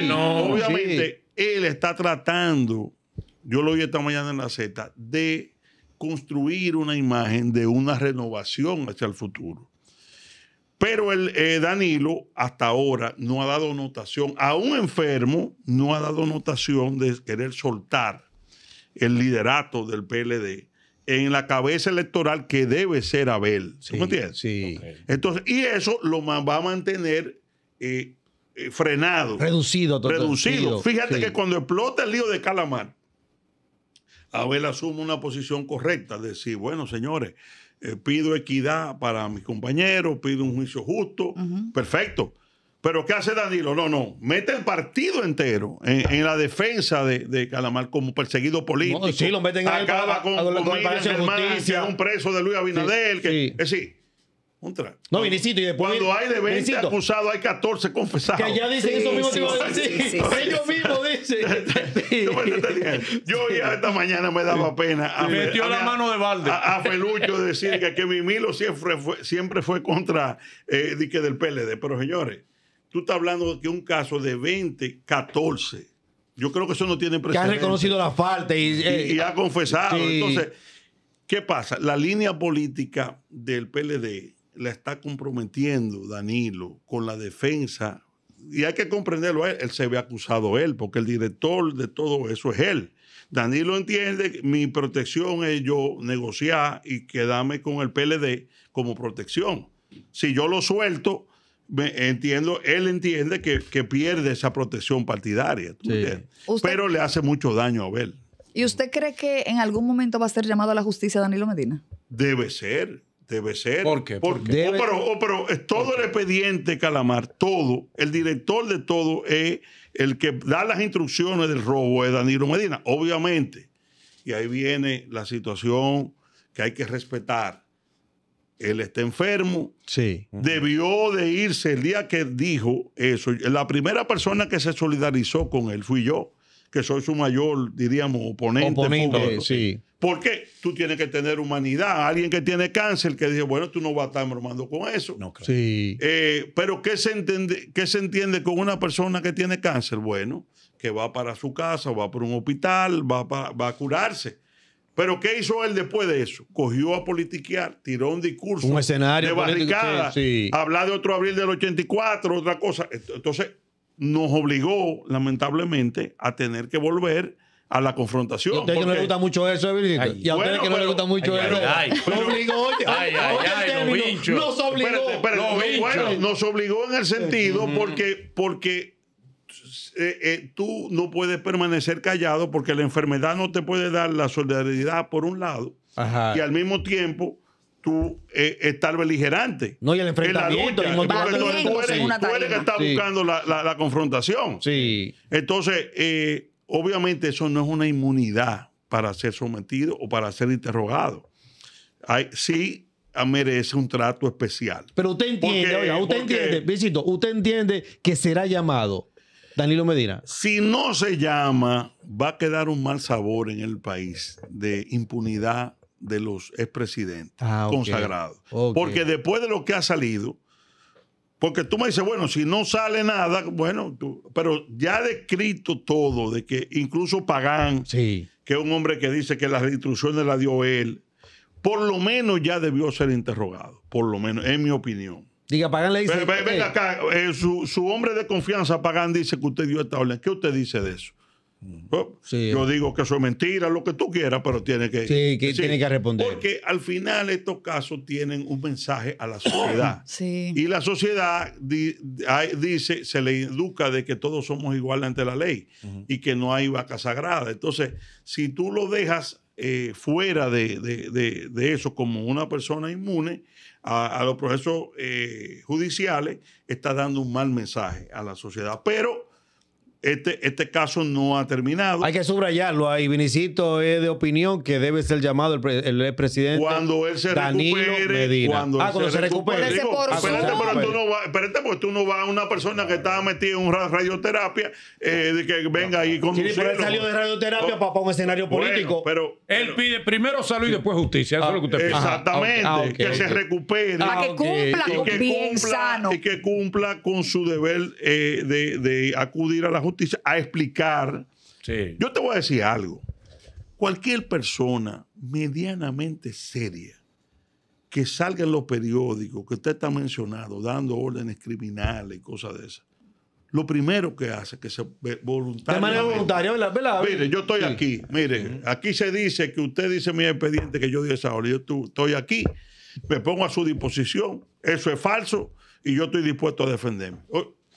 obviamente, él está tratando, yo lo vi esta mañana en la Z, de construir una imagen de una renovación hacia el futuro. Pero el eh, Danilo hasta ahora no ha dado notación, a un enfermo, no ha dado notación de querer soltar el liderato del PLD en la cabeza electoral que debe ser Abel. ¿Se me entiendes? Sí. Entonces, y eso lo va a mantener eh, eh, frenado. Reducido, Reducido. Fíjate que cuando explota el lío de Calamar, Abel asume una posición correcta, de decir, bueno, señores, eh, pido equidad para mis compañeros, pido un juicio justo, perfecto. Pero ¿qué hace Danilo? No, no, mete el partido entero en, la defensa de, Calamar como perseguido político. No, sí, lo meten en Acaba con, con, un preso de Luis Abinadel que, Es decir, contra. No, Vinicito, y después. Cuando hay de 20 acusados, hay 14 confesados. Que ya dicen eso mismo, sí, Ellos mismos dicen. Yo ya esta mañana me daba pena. A metió la mano de balde. A, Felucho de decir que, que Mimilo siempre fue, contra eh, del PLD. Pero señores, tú estás hablando de que un caso de 20, 14. Yo creo que eso no tiene presencia. Que ha reconocido la falta y, eh, ha confesado. Entonces, ¿qué pasa? La línea política del PLD la está comprometiendo Danilo con la defensa. Y hay que comprenderlo, él, se ve acusado él, porque el director de todo eso es él. Danilo entiende mi protección es yo negociar y quedarme con el PLD como protección. Si yo lo suelto, entiendo, él entiende que, pierde esa protección partidaria, pero le hace mucho daño a Abel. ¿Y usted cree que en algún momento va a ser llamado a la justicia Danilo Medina? Debe ser, debe ser. ¿Por qué? Porque, oh, pero, oh, todo el expediente Calamar, todo, el director de todo es el que da las instrucciones del robo de Danilo Medina, obviamente. Y ahí viene la situación que hay que respetar él está enfermo. Sí. Debió de irse el día que dijo eso. La primera persona que se solidarizó con él fui yo, que soy su mayor, diríamos, oponente. Oponente, sí. Porque tú tienes que tener humanidad. Alguien que tiene cáncer que dice, bueno, tú no vas a estar bromando con eso. No Sí. Eh, pero ¿qué se, entiende, se entiende con una persona que tiene cáncer? Bueno, que va para su casa, va para un hospital, va, va a curarse. Pero ¿qué hizo él después de eso? Cogió a politiquear, tiró un discurso de barricada, sí. de otro abril del 84, otra cosa. Entonces, nos obligó, lamentablemente, a tener que volver a la confrontación. a usted que no le gusta mucho eso, Evelyn. y a usted que no le gusta mucho eso. Ay, nos obligó, este nos bueno, nos obligó en el sentido porque, porque eh, eh, tú no puedes permanecer callado porque la enfermedad no te puede dar la solidaridad por un lado y al mismo tiempo tú eh, estar beligerante. No, y el enfrentamiento. el tú, eres, que está buscando la, confrontación. Sí. Entonces, obviamente eso no es una inmunidad para ser sometido o para ser interrogado. Hay, sí ah, merece un trato especial. Pero usted entiende, usted entiende, visito, usted entiende que será llamado Danilo Medina. Si no se llama, va a quedar un mal sabor en el país de impunidad de los expresidentes ah, consagrados. Porque después de lo que ha salido, porque tú me dices, bueno, si no sale nada, bueno, pero ya descrito todo, de que incluso Pagán, que es un hombre que dice que las instrucciones las dio él, por lo menos ya debió ser interrogado, por lo menos, en mi opinión. Diga, Pagán le dice. Eh, venga acá, eh, su, hombre de confianza, Pagán, dice que usted dio esta orden. ¿Qué usted dice de eso? Mm. Oh, yo digo que eso es mentira, lo que tú quieras, pero tiene que, sí, tiene que responder. Porque al final estos casos tienen un mensaje a la sociedad. Y la sociedad dice, se le educa de que todos somos iguales ante la ley y que no hay vaca sagrada. Entonces, si tú lo dejas eh, fuera de, eso como una persona inmune, a, los procesos eh, judiciales, está dando un mal mensaje a la sociedad. Pero este, este caso no ha terminado. Hay que subrayarlo ahí. Vinicito es de opinión que debe ser llamado el, el, presidente. Cuando él se recupere. Cuando ah, él se, recupere. espérate, pero tú no porque tú no vas a una persona que está metida en una radioterapia eh, de que venga ahí con Sí, él salió de radioterapia oh, para, un escenario político. él pide primero salud y después justicia. Eso es lo que usted ah, pide. Ah, exactamente. que se recupere. Para que cumpla, y que bien cumpla, sano. Y que cumpla con su deber eh, de, de acudir a la justicia a explicar. Sí. Yo te voy a decir algo. Cualquier persona medianamente seria que salga en los periódicos, que usted está mencionado, dando órdenes criminales y cosas de esas, lo primero que hace que se voluntaria. De manera voluntaria, Mire, yo estoy aquí. Mire, aquí se dice que usted dice mi expediente que yo di esa hora. Yo estoy aquí, me pongo a su disposición. Eso es falso y yo estoy dispuesto a defenderme.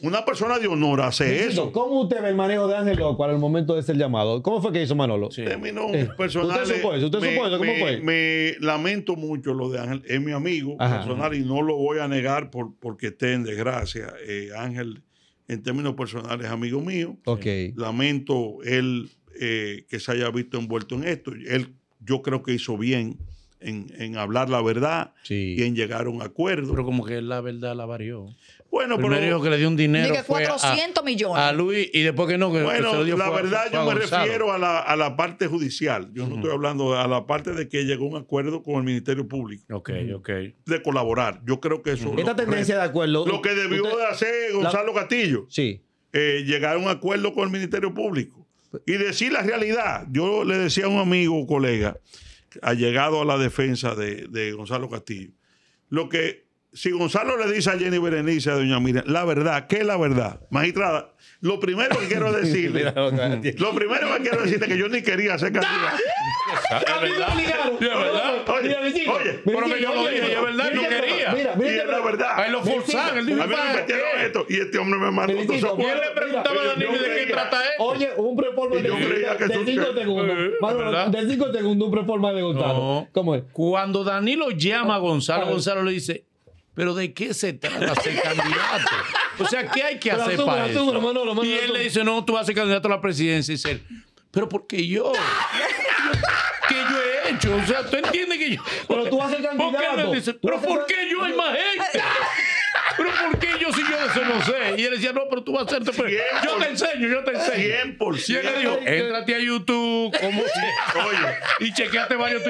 Una persona de honor hace eso. ¿Cómo usted ve el manejo de Ángel Loco al momento de ser llamado? ¿Cómo fue que hizo Manolo? Sí. términos personales eh, ¿Usted supone? ¿Usted supone? ¿Cómo fue? Me lamento mucho lo de Ángel. Es mi amigo personal y no lo voy a negar por, porque esté en desgracia. Eh, Ángel, en términos personales, es amigo mío. ok Lamento él eh, que se haya visto envuelto en esto. Él, yo creo que hizo bien en, hablar la verdad y en llegar a un acuerdo. Pero como que la verdad la varió. Bueno, Primero pero, dijo que le dio un dinero. 400 a, millones. A Luis y después que no. bueno, la verdad yo me refiero a la, parte judicial. Yo no estoy hablando a la parte de que llegó un acuerdo con el Ministerio Público. Ok, ok. De colaborar. Yo creo que eso. Esta tendencia de acuerdo. Lo que debió de hacer Gonzalo Castillo. Sí. Eh, llegar a un acuerdo con el Ministerio Público y decir la realidad. Yo le decía a un amigo, colega, ha llegado a la defensa de, de Gonzalo Castillo. Lo que si Gonzalo le dice a Jenny Berenice, a doña Miriam, la verdad, ¿qué es la verdad? Magistrada, lo primero que quiero decirle, lo primero que quiero decirle es que yo ni quería ser candidata. ¡Ah! es verdad. es verdad. Oye, oye, oye pero que yo lo dije, es verdad, no quería. Mira, mira, y es la verdad. Ahí lo forzaron, él dijo, a mí me metieron esto y este hombre me mandó dos Yo le preguntaba a Danilo de qué trata esto? Oye, un preforma de 5 segundos. Eh, de cinco segundos, un preforma de Gonzalo. ¿Cómo es? Cuando Danilo llama a Gonzalo, Gonzalo le dice, pero ¿de qué se trata ser candidato? O sea, ¿qué hay que hacer para eso? y él le dice, no, tú vas a ser candidato a la presidencia. Y dice pero pero qué yo... ¿Qué yo he hecho? O sea, tú entiendes que yo... Pero tú vas a ser candidato. ¿Por qué pero ¿por qué yo hay más gente? ¿Por qué yo si yo no sé? Y él decía, no, pero tú vas a hacerte. Yo te enseño, yo te enseño. 100%. Y él le dijo, entrate a YouTube, como Oye. Y chequeate varios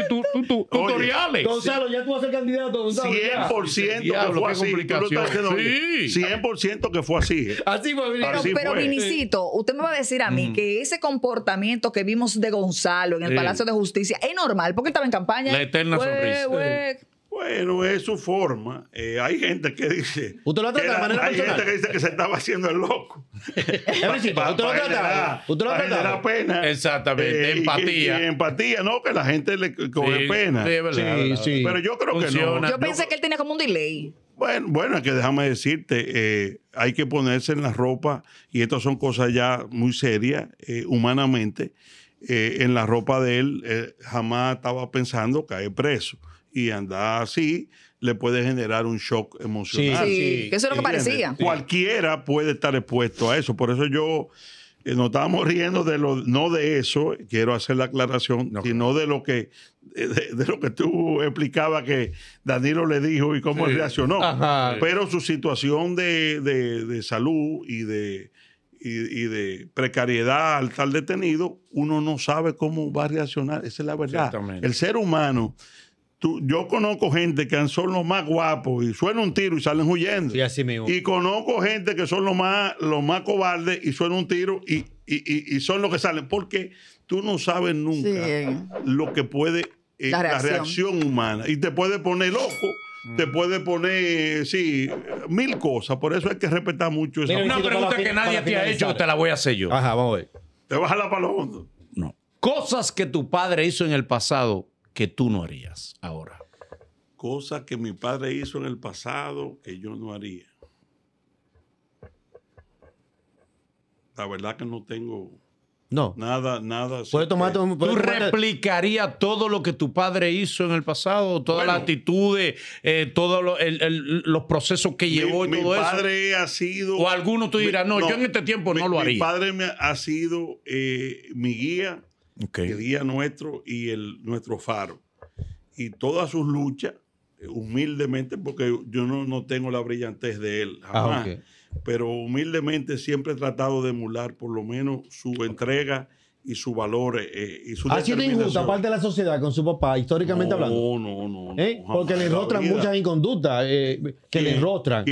tutoriales. Gonzalo, ya tú vas a ser candidato, Gonzalo. 100% que fue así. 100% que fue así. Así fue, Pero, Vinicito, usted me va a decir a mí mm. que ese comportamiento que vimos de Gonzalo en el Palacio de Justicia es normal, porque estaba en campaña. La eterna sonrisa. Bueno, es su forma. Eh, hay gente que dice. lo de manera Hay gente que dice que se estaba haciendo el loco. ¿Usted lo trata? ¿Usted lo trata? pena. Exactamente, eh, empatía. empatía, no, que la gente le coge pena. Sí, sí, Pero yo creo que no. Yo pensé que él tenía como un delay. Bueno, bueno, es que déjame decirte, eh, hay que ponerse en la ropa, y estas son cosas ya muy serias, eh, humanamente. Eh, en la ropa de él jamás estaba pensando caer preso y andar así, le puede generar un shock emocional. Sí, sí. eso es lo que parecía. Cualquiera puede estar expuesto a eso. Por eso yo eh, nos estábamos riendo de lo, no de eso, quiero hacer la aclaración, sino de lo que de, lo que tú explicabas que Danilo le dijo y cómo reaccionó. Pero su situación de, salud y de, y, de precariedad al estar detenido, uno no sabe cómo va a reaccionar. Esa es la verdad. El ser humano yo conozco gente que son los más guapos y suena un tiro y salen huyendo. mismo. Y conozco gente que son los más, los más cobardes y suena un tiro y, y, son los que salen. Porque tú no sabes nunca lo que puede eh, la, reacción. humana. Y te puede poner loco. Te mm. puede poner, eh, sí, mil cosas. Por eso hay que respetar mucho eso. Una pregunta que nadie te ha hecho, te la voy a hacer yo. Ajá, vamos a ver. Te vas a la palo No. Cosas que tu padre hizo en el pasado que tú no harías ahora? Cosas que mi padre hizo en el pasado que yo no haría. La verdad que no tengo no. Nada, nada. ¿Tú replicarías todo lo que tu padre hizo en el pasado? Todas las actitudes, eh, eh, todos los procesos que llevó y todo eso. Mi padre ha sido. O alguno tú dirás, no, yo en este tiempo no lo haría. Mi padre me ha sido eh, mi guía el día nuestro y el, nuestro faro. Y todas sus luchas, eh, humildemente, porque yo no, no tengo la brillantez de él, ah, jamás, pero humildemente siempre he tratado de emular por lo menos su entrega y su valor eh, eh, y su Ha sido injusta parte de la sociedad con su papá, históricamente hablando. No, no, no. ¿Eh? Porque le rostran muchas inconductas que le rostran.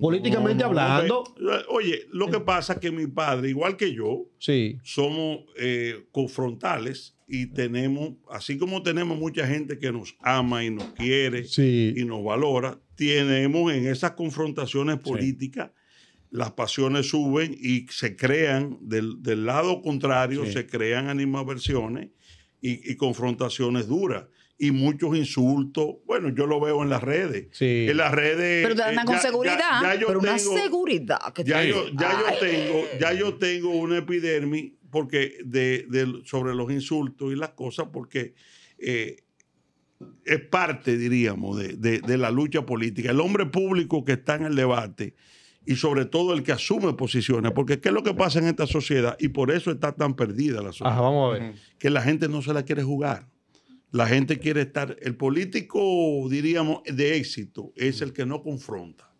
Políticamente hablando. Oye, lo que pasa es que mi padre, igual que yo, sí. somos confrontales y tenemos, así como tenemos mucha gente que nos ama y nos quiere y nos valora, tenemos en esas confrontaciones políticas las pasiones suben y se crean, del, lado contrario, se crean animadversiones y, y, confrontaciones duras. Y muchos insultos. Bueno, yo lo veo en las redes. En las redes. Pero te eh, con seguridad. pero una seguridad que ya, yo, ya yo, tengo, ya yo tengo una epidermis porque sobre los insultos y las cosas, porque eh, es parte, diríamos, de, de, la lucha política. El hombre público que está en el debate y sobre todo el que asume posiciones, porque ¿qué es lo que pasa en esta sociedad? Y por eso está tan perdida la sociedad. vamos a ver. Que la gente no se la quiere jugar. La gente quiere estar, el político, diríamos, de éxito es el que no confronta.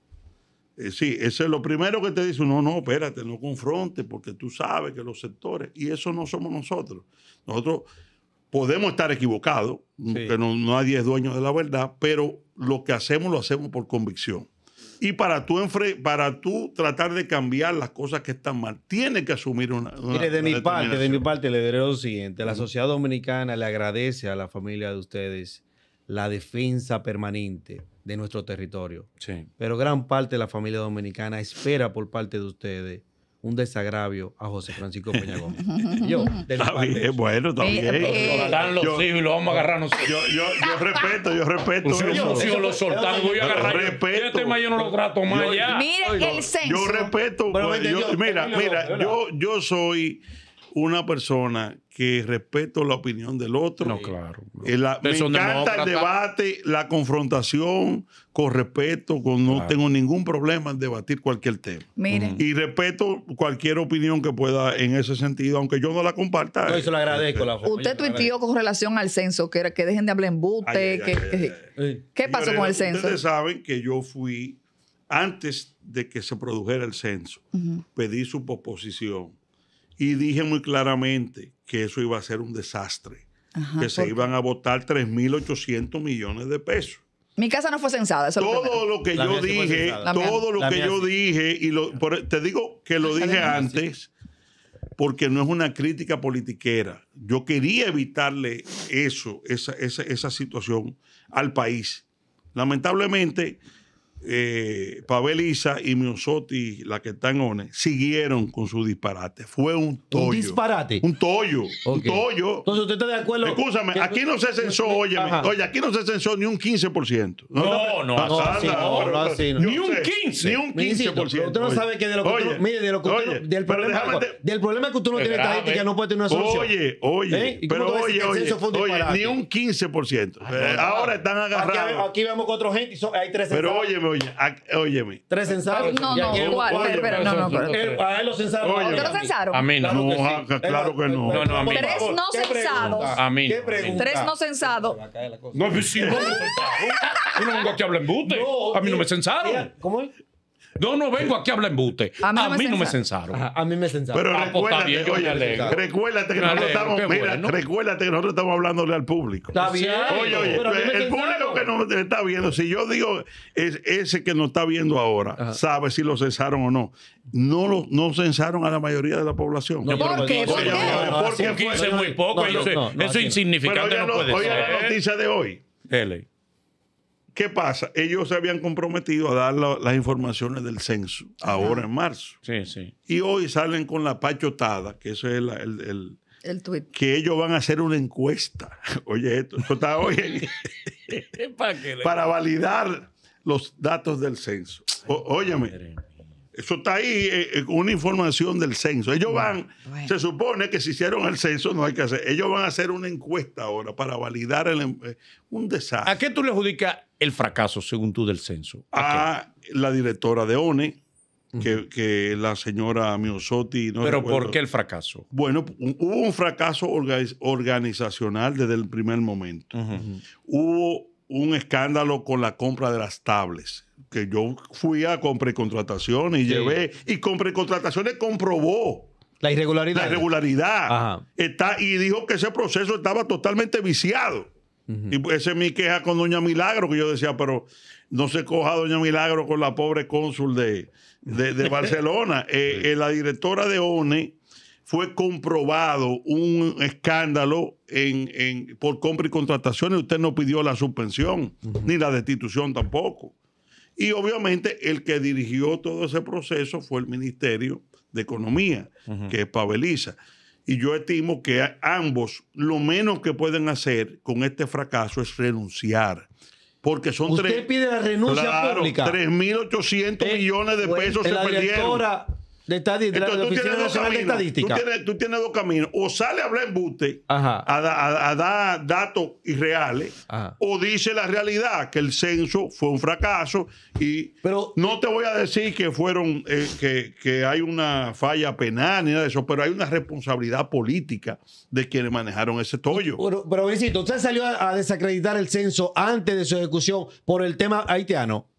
Eh, sí, eso es lo primero que te dice, no, no, espérate, no confronte, porque tú sabes que los sectores, y eso no somos nosotros. Nosotros podemos estar equivocados, que nadie es dueño de la verdad, pero lo que hacemos lo hacemos por convicción. Y para tú, para tú tratar de cambiar las cosas que están mal, tiene que asumir una. Mire, de mi parte, de mi parte, le diré lo siguiente: la sociedad dominicana le agradece a la familia de ustedes la defensa permanente de nuestro territorio. Sí. Pero gran parte de la familia dominicana espera por parte de ustedes un desagravio a José Francisco Peña Gómez. Yo, de la está bien, bueno, está bien. los vamos a agarrar Yo, yo, yo respeto, yo respeto. Los los Respeto. yo este no lo trato más ya. Mire el censo. Pues, yo respeto. Mira, mira, yo soy una persona que respeto la opinión del otro. No, claro. me encanta el debate, la confrontación con respeto, con no tengo ningún problema en debatir cualquier tema. Y respeto cualquier opinión que pueda en ese sentido, aunque yo no la comparta. eso lo agradezco. La Usted tuiteó con relación al censo, que, que dejen de hablar en bute. que, ¿Qué pasó con el censo? Ustedes saben que yo fui, antes de que se produjera el censo, pedí su proposición y dije muy claramente que eso iba a ser un desastre, que se iban a votar 3.800 millones de pesos. Mi casa no fue censada. todo lo que, yo dije, todo lo que yo dije, y lo, te digo que lo dije antes, porque no es una crítica politiquera. Yo quería evitarle eso, esa, esa, esa situación al país. Lamentablemente, eh, Pavel Isa y Miosotti, la que están ONE, siguieron con su disparate. Fue un tollo. Un disparate. Un tollo. Un tollo. Entonces, ¿usted está de acuerdo? Escúchame, aquí no se censó, oye, oye, aquí no se censó ni un 15%. No, no, no. Ni un 15%. Ni un 15%. usted no sabe que de lo que tú, mire, de lo que del, problema, déjame, del problema que usted no tiene estadística no puede tener una solución. Oye, oye, ¿Eh? pero oye, oye, oye, ni un 15%. Ahora están agarrados. Aquí vemos que otra gente, y hay tres Pero óyeme, Oye, oye, Tres sensados, No, no, igual. no, no, a ah, él censaron. A mí no, claro que, ah, no. Tres no censados. A mí. Tres no censados. No, pues, sí, no me no, no a A mí no me censaron. ¿Cómo es? No, no vengo aquí a hablar embute. A mí no, a me, mí no me censaron. a mí me censaron. Pero recuérdate, que nosotros estamos, mira, que nosotros estamos hablándole al público. Está bien. Oye, oye, el público que nos está viendo, si yo digo ese que nos está viendo ahora, sabe si lo censaron o no. No, lo, no censaron a la mayoría de la población. No, ¿Por, Porque 15 muy poco. eso es insignificante. Oye la noticia de hoy. ¿Qué pasa? Ellos se habían comprometido a dar las informaciones del censo ahora en marzo. Sí, sí. Y hoy salen con la pachotada, que eso es el, el, el Que ellos van a hacer una encuesta. Oye, esto, está hoy para validar los datos del censo. óyeme. Eso está ahí, eh, eh, una información del censo. Ellos van, se supone que si hicieron el censo no hay que hacer. Ellos van a hacer una encuesta ahora para validar el, eh, un desastre. ¿A qué tú le adjudicas el fracaso, según tú, del censo? A, ah, la directora de ONE, que, la señora Miosotti. ¿Pero por qué el fracaso? Bueno, hubo un fracaso organizacional desde el primer momento. Hubo un escándalo con la compra de las tablas que yo fui a compra contratación y llevé, y compra y contrataciones comprobó. La irregularidad. La irregularidad. Está, y dijo que ese proceso estaba totalmente viciado. Y pues, esa es mi queja con Doña Milagro, que yo decía, pero no se coja Doña Milagro con la pobre cónsul de, Barcelona. Eh, eh, la directora de ONE fue comprobado un escándalo en, en, por compra y contratación usted no pidió la suspensión, ni la destitución tampoco. Y obviamente el que dirigió todo ese proceso fue el Ministerio de Economía, que es Paveliza. Y yo estimo que ambos lo menos que pueden hacer con este fracaso es renunciar. Porque son Usted pide la renuncia claro, pública. 3.800 eh, millones de pues, pesos se perdieron tú, tienes dos caminos, O sale a hablar en a, a, dar datos irreales, o dice la realidad, que el censo fue un fracaso. Y no te voy a decir que fueron, eh, que, que, hay una falla penal ni nada de eso, pero hay una responsabilidad política de quienes manejaron ese tollo. Pero, pero usted salió a desacreditar el censo antes de su ejecución por el tema haitiano.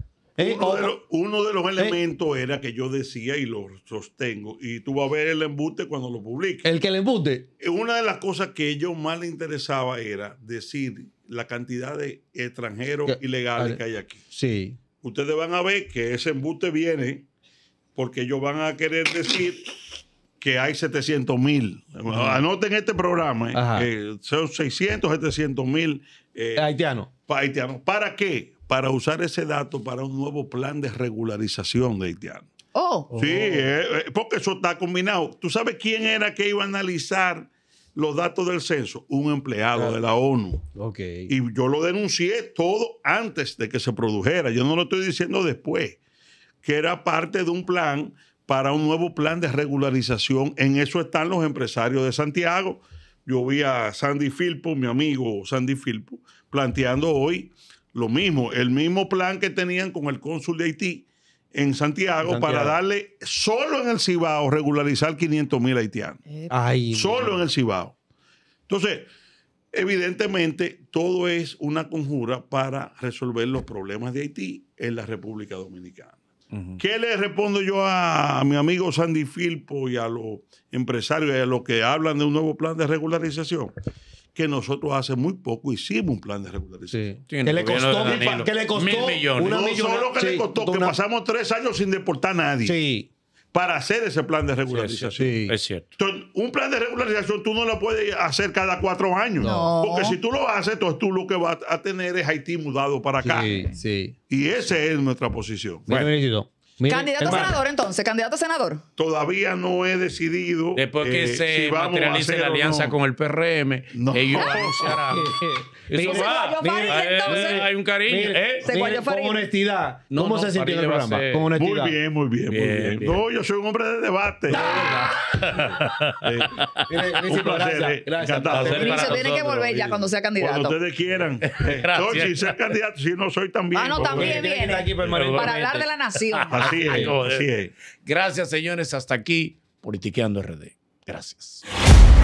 Uno, de los, elementos era que yo decía y lo sostengo, y tú vas a ver el embuste cuando lo publique. ¿El que el embuste? Eh, una de las cosas que a ellos más le interesaba era decir la cantidad de extranjeros ilegales que hay aquí. Sí. Ustedes van a ver que ese embuste viene porque ellos van a querer decir que hay 700 mil. Anoten este programa, eh, eh, son 600, 700 mil. haitianos. haitianos. ¿Para qué? para usar ese dato para un nuevo plan de regularización de Haitiano. Oh. Sí, eh, eh, porque eso está combinado. ¿Tú sabes quién era que iba a analizar los datos del censo? Un empleado de la ONU. Okay. Y yo lo denuncié todo antes de que se produjera. Yo no lo estoy diciendo después, que era parte de un plan para un nuevo plan de regularización. En eso están los empresarios de Santiago. Yo vi a Sandy Filpo, mi amigo Sandy Filpo, planteando hoy lo mismo, el mismo plan que tenían con el cónsul de Haití en Santiago, para darle solo en el Cibao regularizar 500 mil haitianos. solo en el Cibao. Entonces, evidentemente, todo es una conjura para resolver los problemas de Haití en la República Dominicana. ¿Qué le respondo yo a mi amigo Sandy Filpo y a los empresarios y a los que hablan de un nuevo plan de regularización? que nosotros hace muy poco hicimos un plan de regularización. Sí. Que, le costó, que, le costó, Mil millones. no solo que le costó, que pasamos tres años sin deportar a nadie. Sí. Para hacer ese plan de regularización. Sí, es cierto. Entonces, un plan de regularización tú no lo puedes hacer cada cuatro años. Porque si tú lo haces, entonces tú lo que vas a tener es Haití mudado para acá. Sí, sí. Y esa es nuestra posición. Bueno candidato a senador, entonces, candidato a senador. Todavía no he decidido. Después que eh, se materialice la alianza con el PRM, no. ellos anunciarán. Eso eh, hay un cariño. Eh. con honestidad. ¿Cómo se sintió el programa? Con honestidad. Muy bien, muy bien, muy bien. No, yo soy un hombre de debate. Gracias. se tiene que volver ya cuando sea candidato. Cuando ustedes quieran. Gracias. Si sea candidato, si no soy también. Ah, no, también viene. Para hablar de la nación. Gracias, señores. Hasta aquí, Politiqueando RD. Gracias.